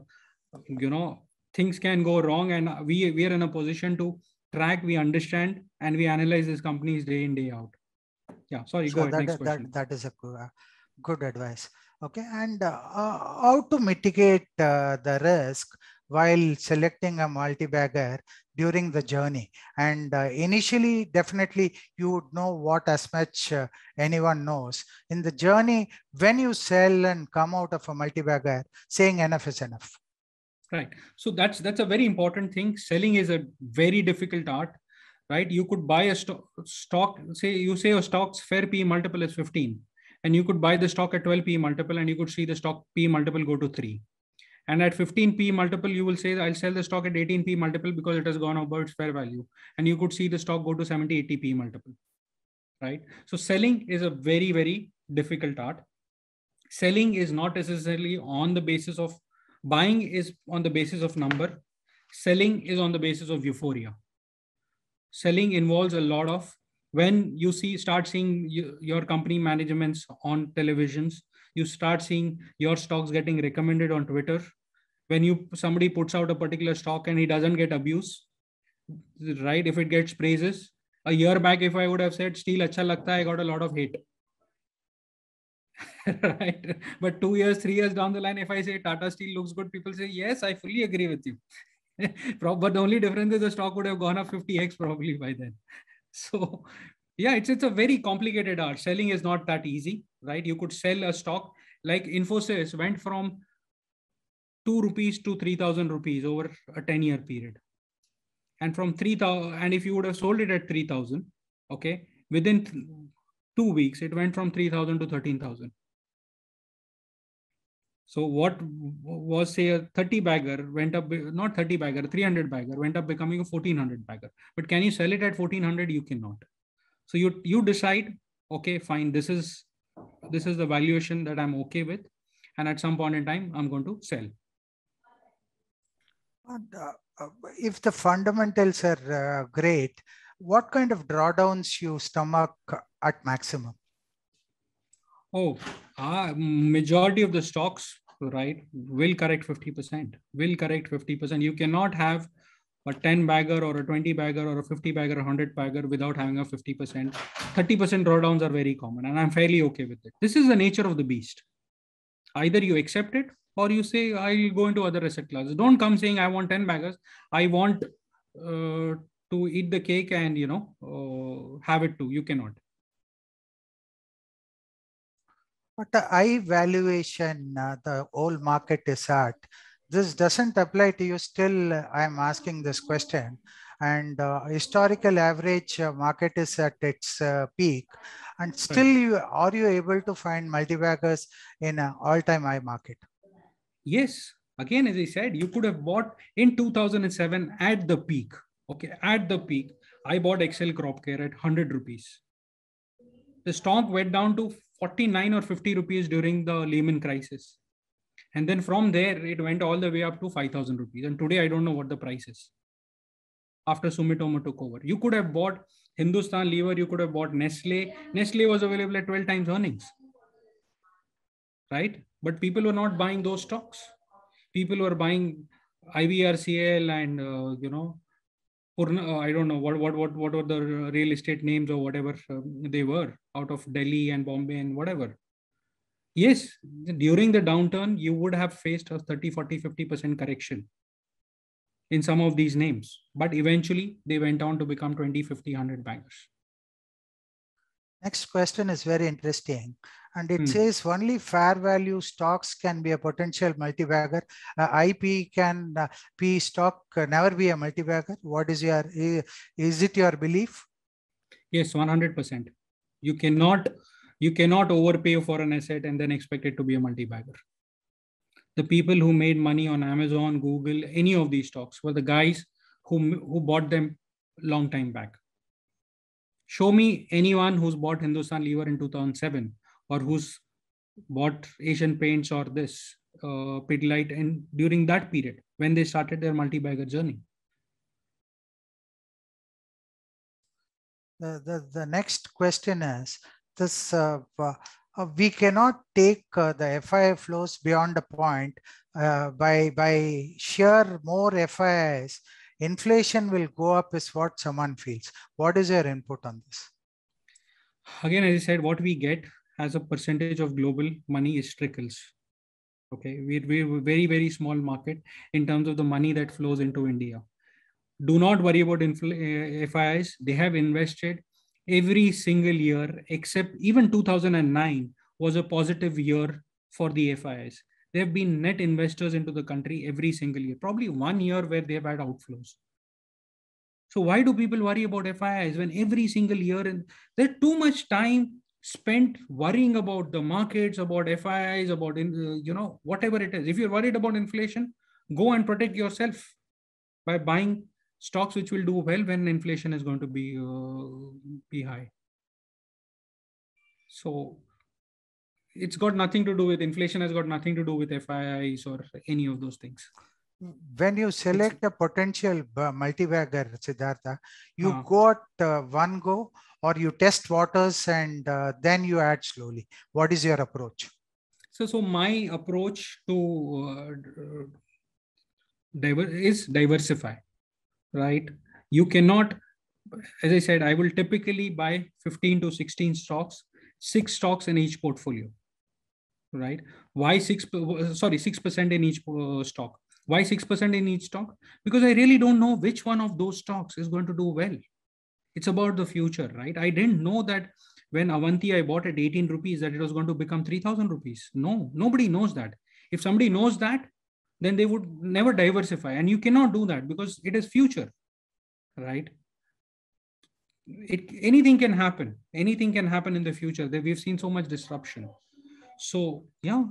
you know things can go wrong, and we we are in a position to track, we understand, and we analyze these companies day in day out. Yeah. Sorry. Sure, go ahead. That, that, that is a good, uh, good advice. Okay, and uh, how to mitigate uh, the risk? while selecting a multi-bagger during the journey. And uh, initially, definitely you would know what as much uh, anyone knows. In the journey, when you sell and come out of a multi-bagger, saying enough is enough. Right. So that's that's a very important thing. Selling is a very difficult art, right? You could buy a st- stock, say you say your stock's fair P multiple is 15, and you could buy the stock at 12 P multiple, and you could see the stock P multiple go to three and at 15p multiple you will say i'll sell the stock at 18p multiple because it has gone above its fair value and you could see the stock go to 70 80p multiple right so selling is a very very difficult art selling is not necessarily on the basis of buying is on the basis of number selling is on the basis of euphoria selling involves a lot of when you see start seeing you, your company managements on televisions you start seeing your stocks getting recommended on twitter when you somebody puts out a particular stock and he doesn't get abuse right if it gets praises a year back if i would have said steel acha lagta i got a lot of hate right but 2 years 3 years down the line if i say tata steel looks good people say yes i fully agree with you but the only difference is the stock would have gone up 50x probably by then so yeah it's it's a very complicated art selling is not that easy right you could sell a stock like infosys went from two rupees to 3000 rupees over a 10 year period. And from 3000, and if you would have sold it at 3000, okay, within th two weeks, it went from 3000 to 13,000. So what was say a 30 bagger went up, not 30 bagger, 300 bagger went up becoming a 1400 bagger. But can you sell it at 1400? You cannot. So you, you decide, okay, fine. This is, this is the valuation that I'm okay with. And at some point in time, I'm going to sell. Uh, uh, if the fundamentals are uh, great, what kind of drawdowns you stomach at maximum? Oh, uh, majority of the stocks, right, will correct 50%, will correct 50%. You cannot have a 10 bagger or a 20 bagger or a 50 bagger, 100 bagger without having a 50%. 30% drawdowns are very common, and I'm fairly okay with it. This is the nature of the beast. Either you accept it or you say i go into other asset classes don't come saying i want 10 baggers i want uh, to eat the cake and you know uh, have it too you cannot but the i valuation uh, the old market is at this doesn't apply to you still i'm asking this question and uh, historical average uh, market is at its uh, peak and still you, are you able to find multi-baggers in all-time high market yes, again, as I said, you could have bought in 2007 at the peak. Okay, at the peak, I bought Excel Crop Care at 100 rupees. The stock went down to 49 or 50 rupees during the Lehman crisis. And then from there, it went all the way up to 5,000 rupees. And today, I don't know what the price is after Sumitomo took over. You could have bought Hindustan Lever, you could have bought Nestle. Nestle was available at 12 times earnings right? But people were not buying those stocks. People were buying IVRCL and uh, you know, Purna, uh, I don't know what what what what were the real estate names or whatever um, they were out of Delhi and Bombay and whatever. Yes, during the downturn, you would have faced a 30, 40, 50% correction in some of these names. But eventually, they went on to become 20, 50, 100 bankers. Next question is very interesting and it mm. says only fair value stocks can be a potential multi-bagger. Uh, IP can uh, P stock never be a multi-bagger. What is your is it your belief? Yes, one hundred percent. You cannot you cannot overpay for an asset and then expect it to be a multi-bagger. The people who made money on Amazon, Google, any of these stocks were the guys who who bought them long time back. Show me anyone who's bought Hindustan Lever in 2007 or who's bought Asian Paints or this uh, Light, and during that period when they started their multi-bagger journey. The, the, the next question is this uh, uh, uh we cannot take uh, the FI flows beyond a point uh, by, by sheer more FI's. Inflation will go up is what someone feels. What is your input on this? Again, as I said, what we get as a percentage of global money is trickles okay we're, we're very very small market in terms of the money that flows into india do not worry about infl- eh, fis they have invested every single year except even 2009 was a positive year for the fis they have been net investors into the country every single year probably one year where they have had outflows so why do people worry about fis when every single year and there's too much time spent worrying about the markets, about FIIs, about in, uh, you know whatever it is. If you're worried about inflation, go and protect yourself by buying stocks which will do well when inflation is going to be uh, be high. So it's got nothing to do with inflation has got nothing to do with FIIs or any of those things when you select a potential multivagger, Siddhartha, you uh-huh. go at uh, one go or you test waters and uh, then you add slowly. What is your approach? So, so my approach to uh, diver is diversify, right? You cannot, as I said, I will typically buy 15 to 16 stocks, six stocks in each portfolio, right? Why six? Sorry, six percent in each uh, stock why 6% in each stock? Because I really don't know which one of those stocks is going to do well. It's about the future, right? I didn't know that when Avanti I bought at 18 rupees that it was going to become 3000 rupees. No, nobody knows that. If somebody knows that, then they would never diversify. And you cannot do that because it is future, right? It, anything can happen. Anything can happen in the future. We've seen so much disruption. So, yeah.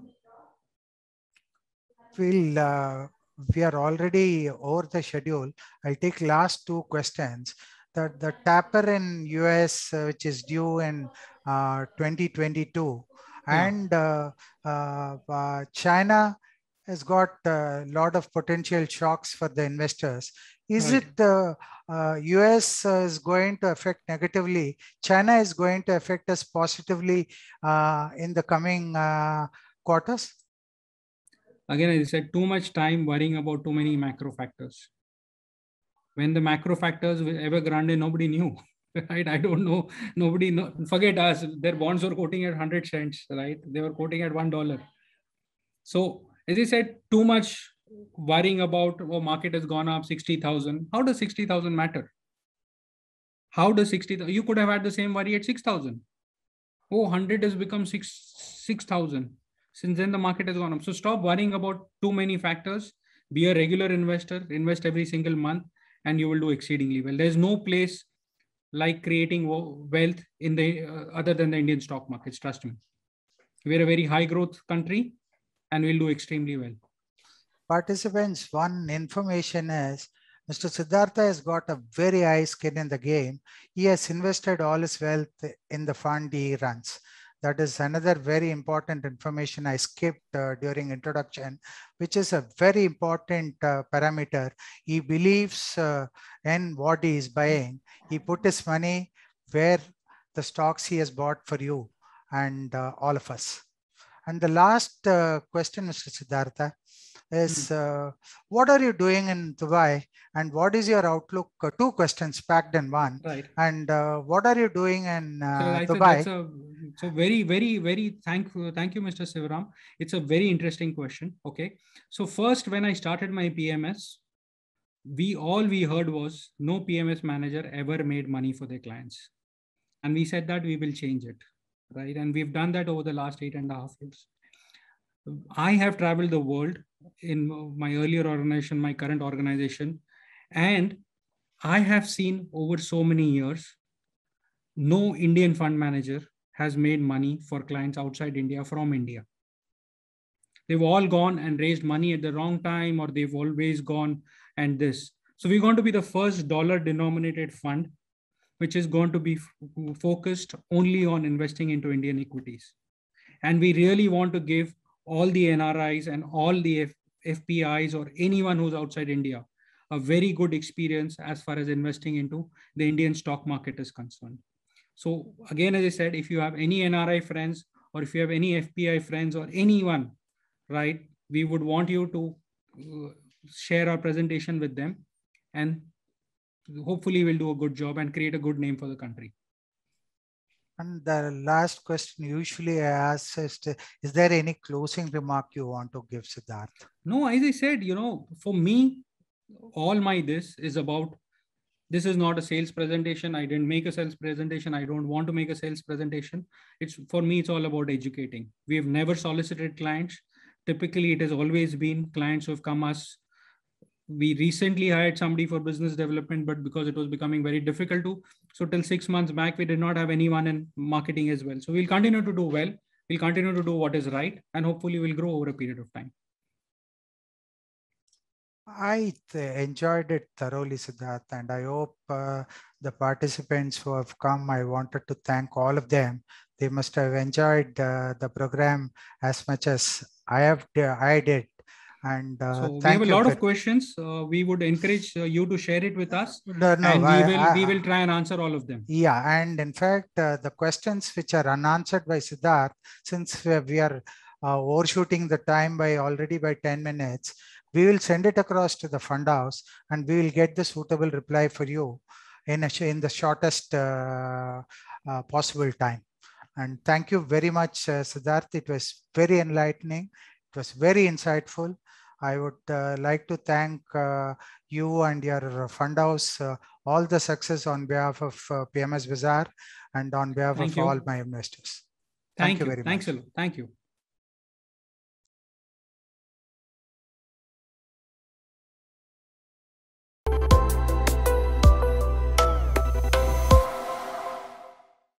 Well, uh, we are already over the schedule. I'll take last two questions. The, the taper in US, uh, which is due in uh, 2022, hmm. and uh, uh, uh, China has got a lot of potential shocks for the investors. Is right. it the US uh, is going to affect negatively? China is going to affect us positively in the coming quarters? again, I said too much time worrying about too many macro factors. When the macro factors were ever granted, nobody knew, right? I don't know. Nobody know. Forget us. Their bonds were quoting at 100 cents, right? They were quoting at $1. So, as I said, too much worrying about, oh, market has gone up 60,000. How does 60,000 matter? How does 60, you could have had the same worry at 6,000. Oh, 100 has become 6,000. 6, 6 since then, the market has gone up. So stop worrying about too many factors. Be a regular investor, invest every single month, and you will do exceedingly well. There's no place like creating wealth in the uh, other than the Indian stock markets. Trust me. We're a very high growth country and we'll do extremely well. Participants, one information is Mr. Siddhartha has got a very high skin in the game. He has invested all his wealth in the fund he runs. That is another very important information I skipped uh, during introduction, which is a very important uh, parameter. He believes uh, in what he is buying. He put his money where the stocks he has bought for you and uh, all of us. And the last uh, question, Mr. Siddhartha, is hmm. uh, what are you doing in Dubai and what is your outlook? Uh, two questions packed in one. Right. And uh, what are you doing in uh, so Dubai? a, so very, very, very thankful. Thank you, Mr. Sivaram. It's a very interesting question. Okay. So first, when I started my PMS, we all we heard was no PMS manager ever made money for their clients. And we said that we will change it. Right. And we've done that over the last eight and a half years. I have traveled the world in my earlier organization, my current organization. And I have seen over so many years, no Indian fund manager has made money for clients outside India from India. They've all gone and raised money at the wrong time, or they've always gone and this. So we're going to be the first dollar denominated fund, which is going to be f- focused only on investing into Indian equities. And we really want to give all the NRIs and all the F- FPIs or anyone who's outside India a very good experience as far as investing into the Indian stock market is concerned. So again, as I said, if you have any NRI friends or if you have any FPI friends or anyone, right, we would want you to uh, share our presentation with them and hopefully we'll do a good job and create a good name for the country. And the last question usually I ask is, is there any closing remark you want to give, Siddharth? No, as I said, you know, for me, all my this is about this is not a sales presentation. I didn't make a sales presentation. I don't want to make a sales presentation. It's for me, it's all about educating. We have never solicited clients. Typically, it has always been clients who have come us we recently hired somebody for business development but because it was becoming very difficult to so till 6 months back we did not have anyone in marketing as well so we'll continue to do well we'll continue to do what is right and hopefully we'll grow over a period of time I enjoyed it thoroughly, Siddharth, and I hope uh, the participants who have come, I wanted to thank all of them. They must have enjoyed uh, the program as much as I have. Uh, I did. And uh, so we have a lot of questions. Uh, we would encourage uh, you to share it with us, no, no, and I, we will I, we will try and answer all of them. Yeah, and in fact, the questions which are unanswered by Siddharth, since we are overshooting the time by already by ten minutes, we will send it across to the fund house, and we will get the suitable reply for you in a, in the shortest possible time. And thank you very much, uh, Siddharth. It was very enlightening. It was very insightful. I would uh, like to thank uh, you and your fund house, uh, all the success on behalf of uh, PMS Bazaar and on behalf thank of you. all my investors. Thank, thank you. you very Thanks much. Thanks a lot. Thank you.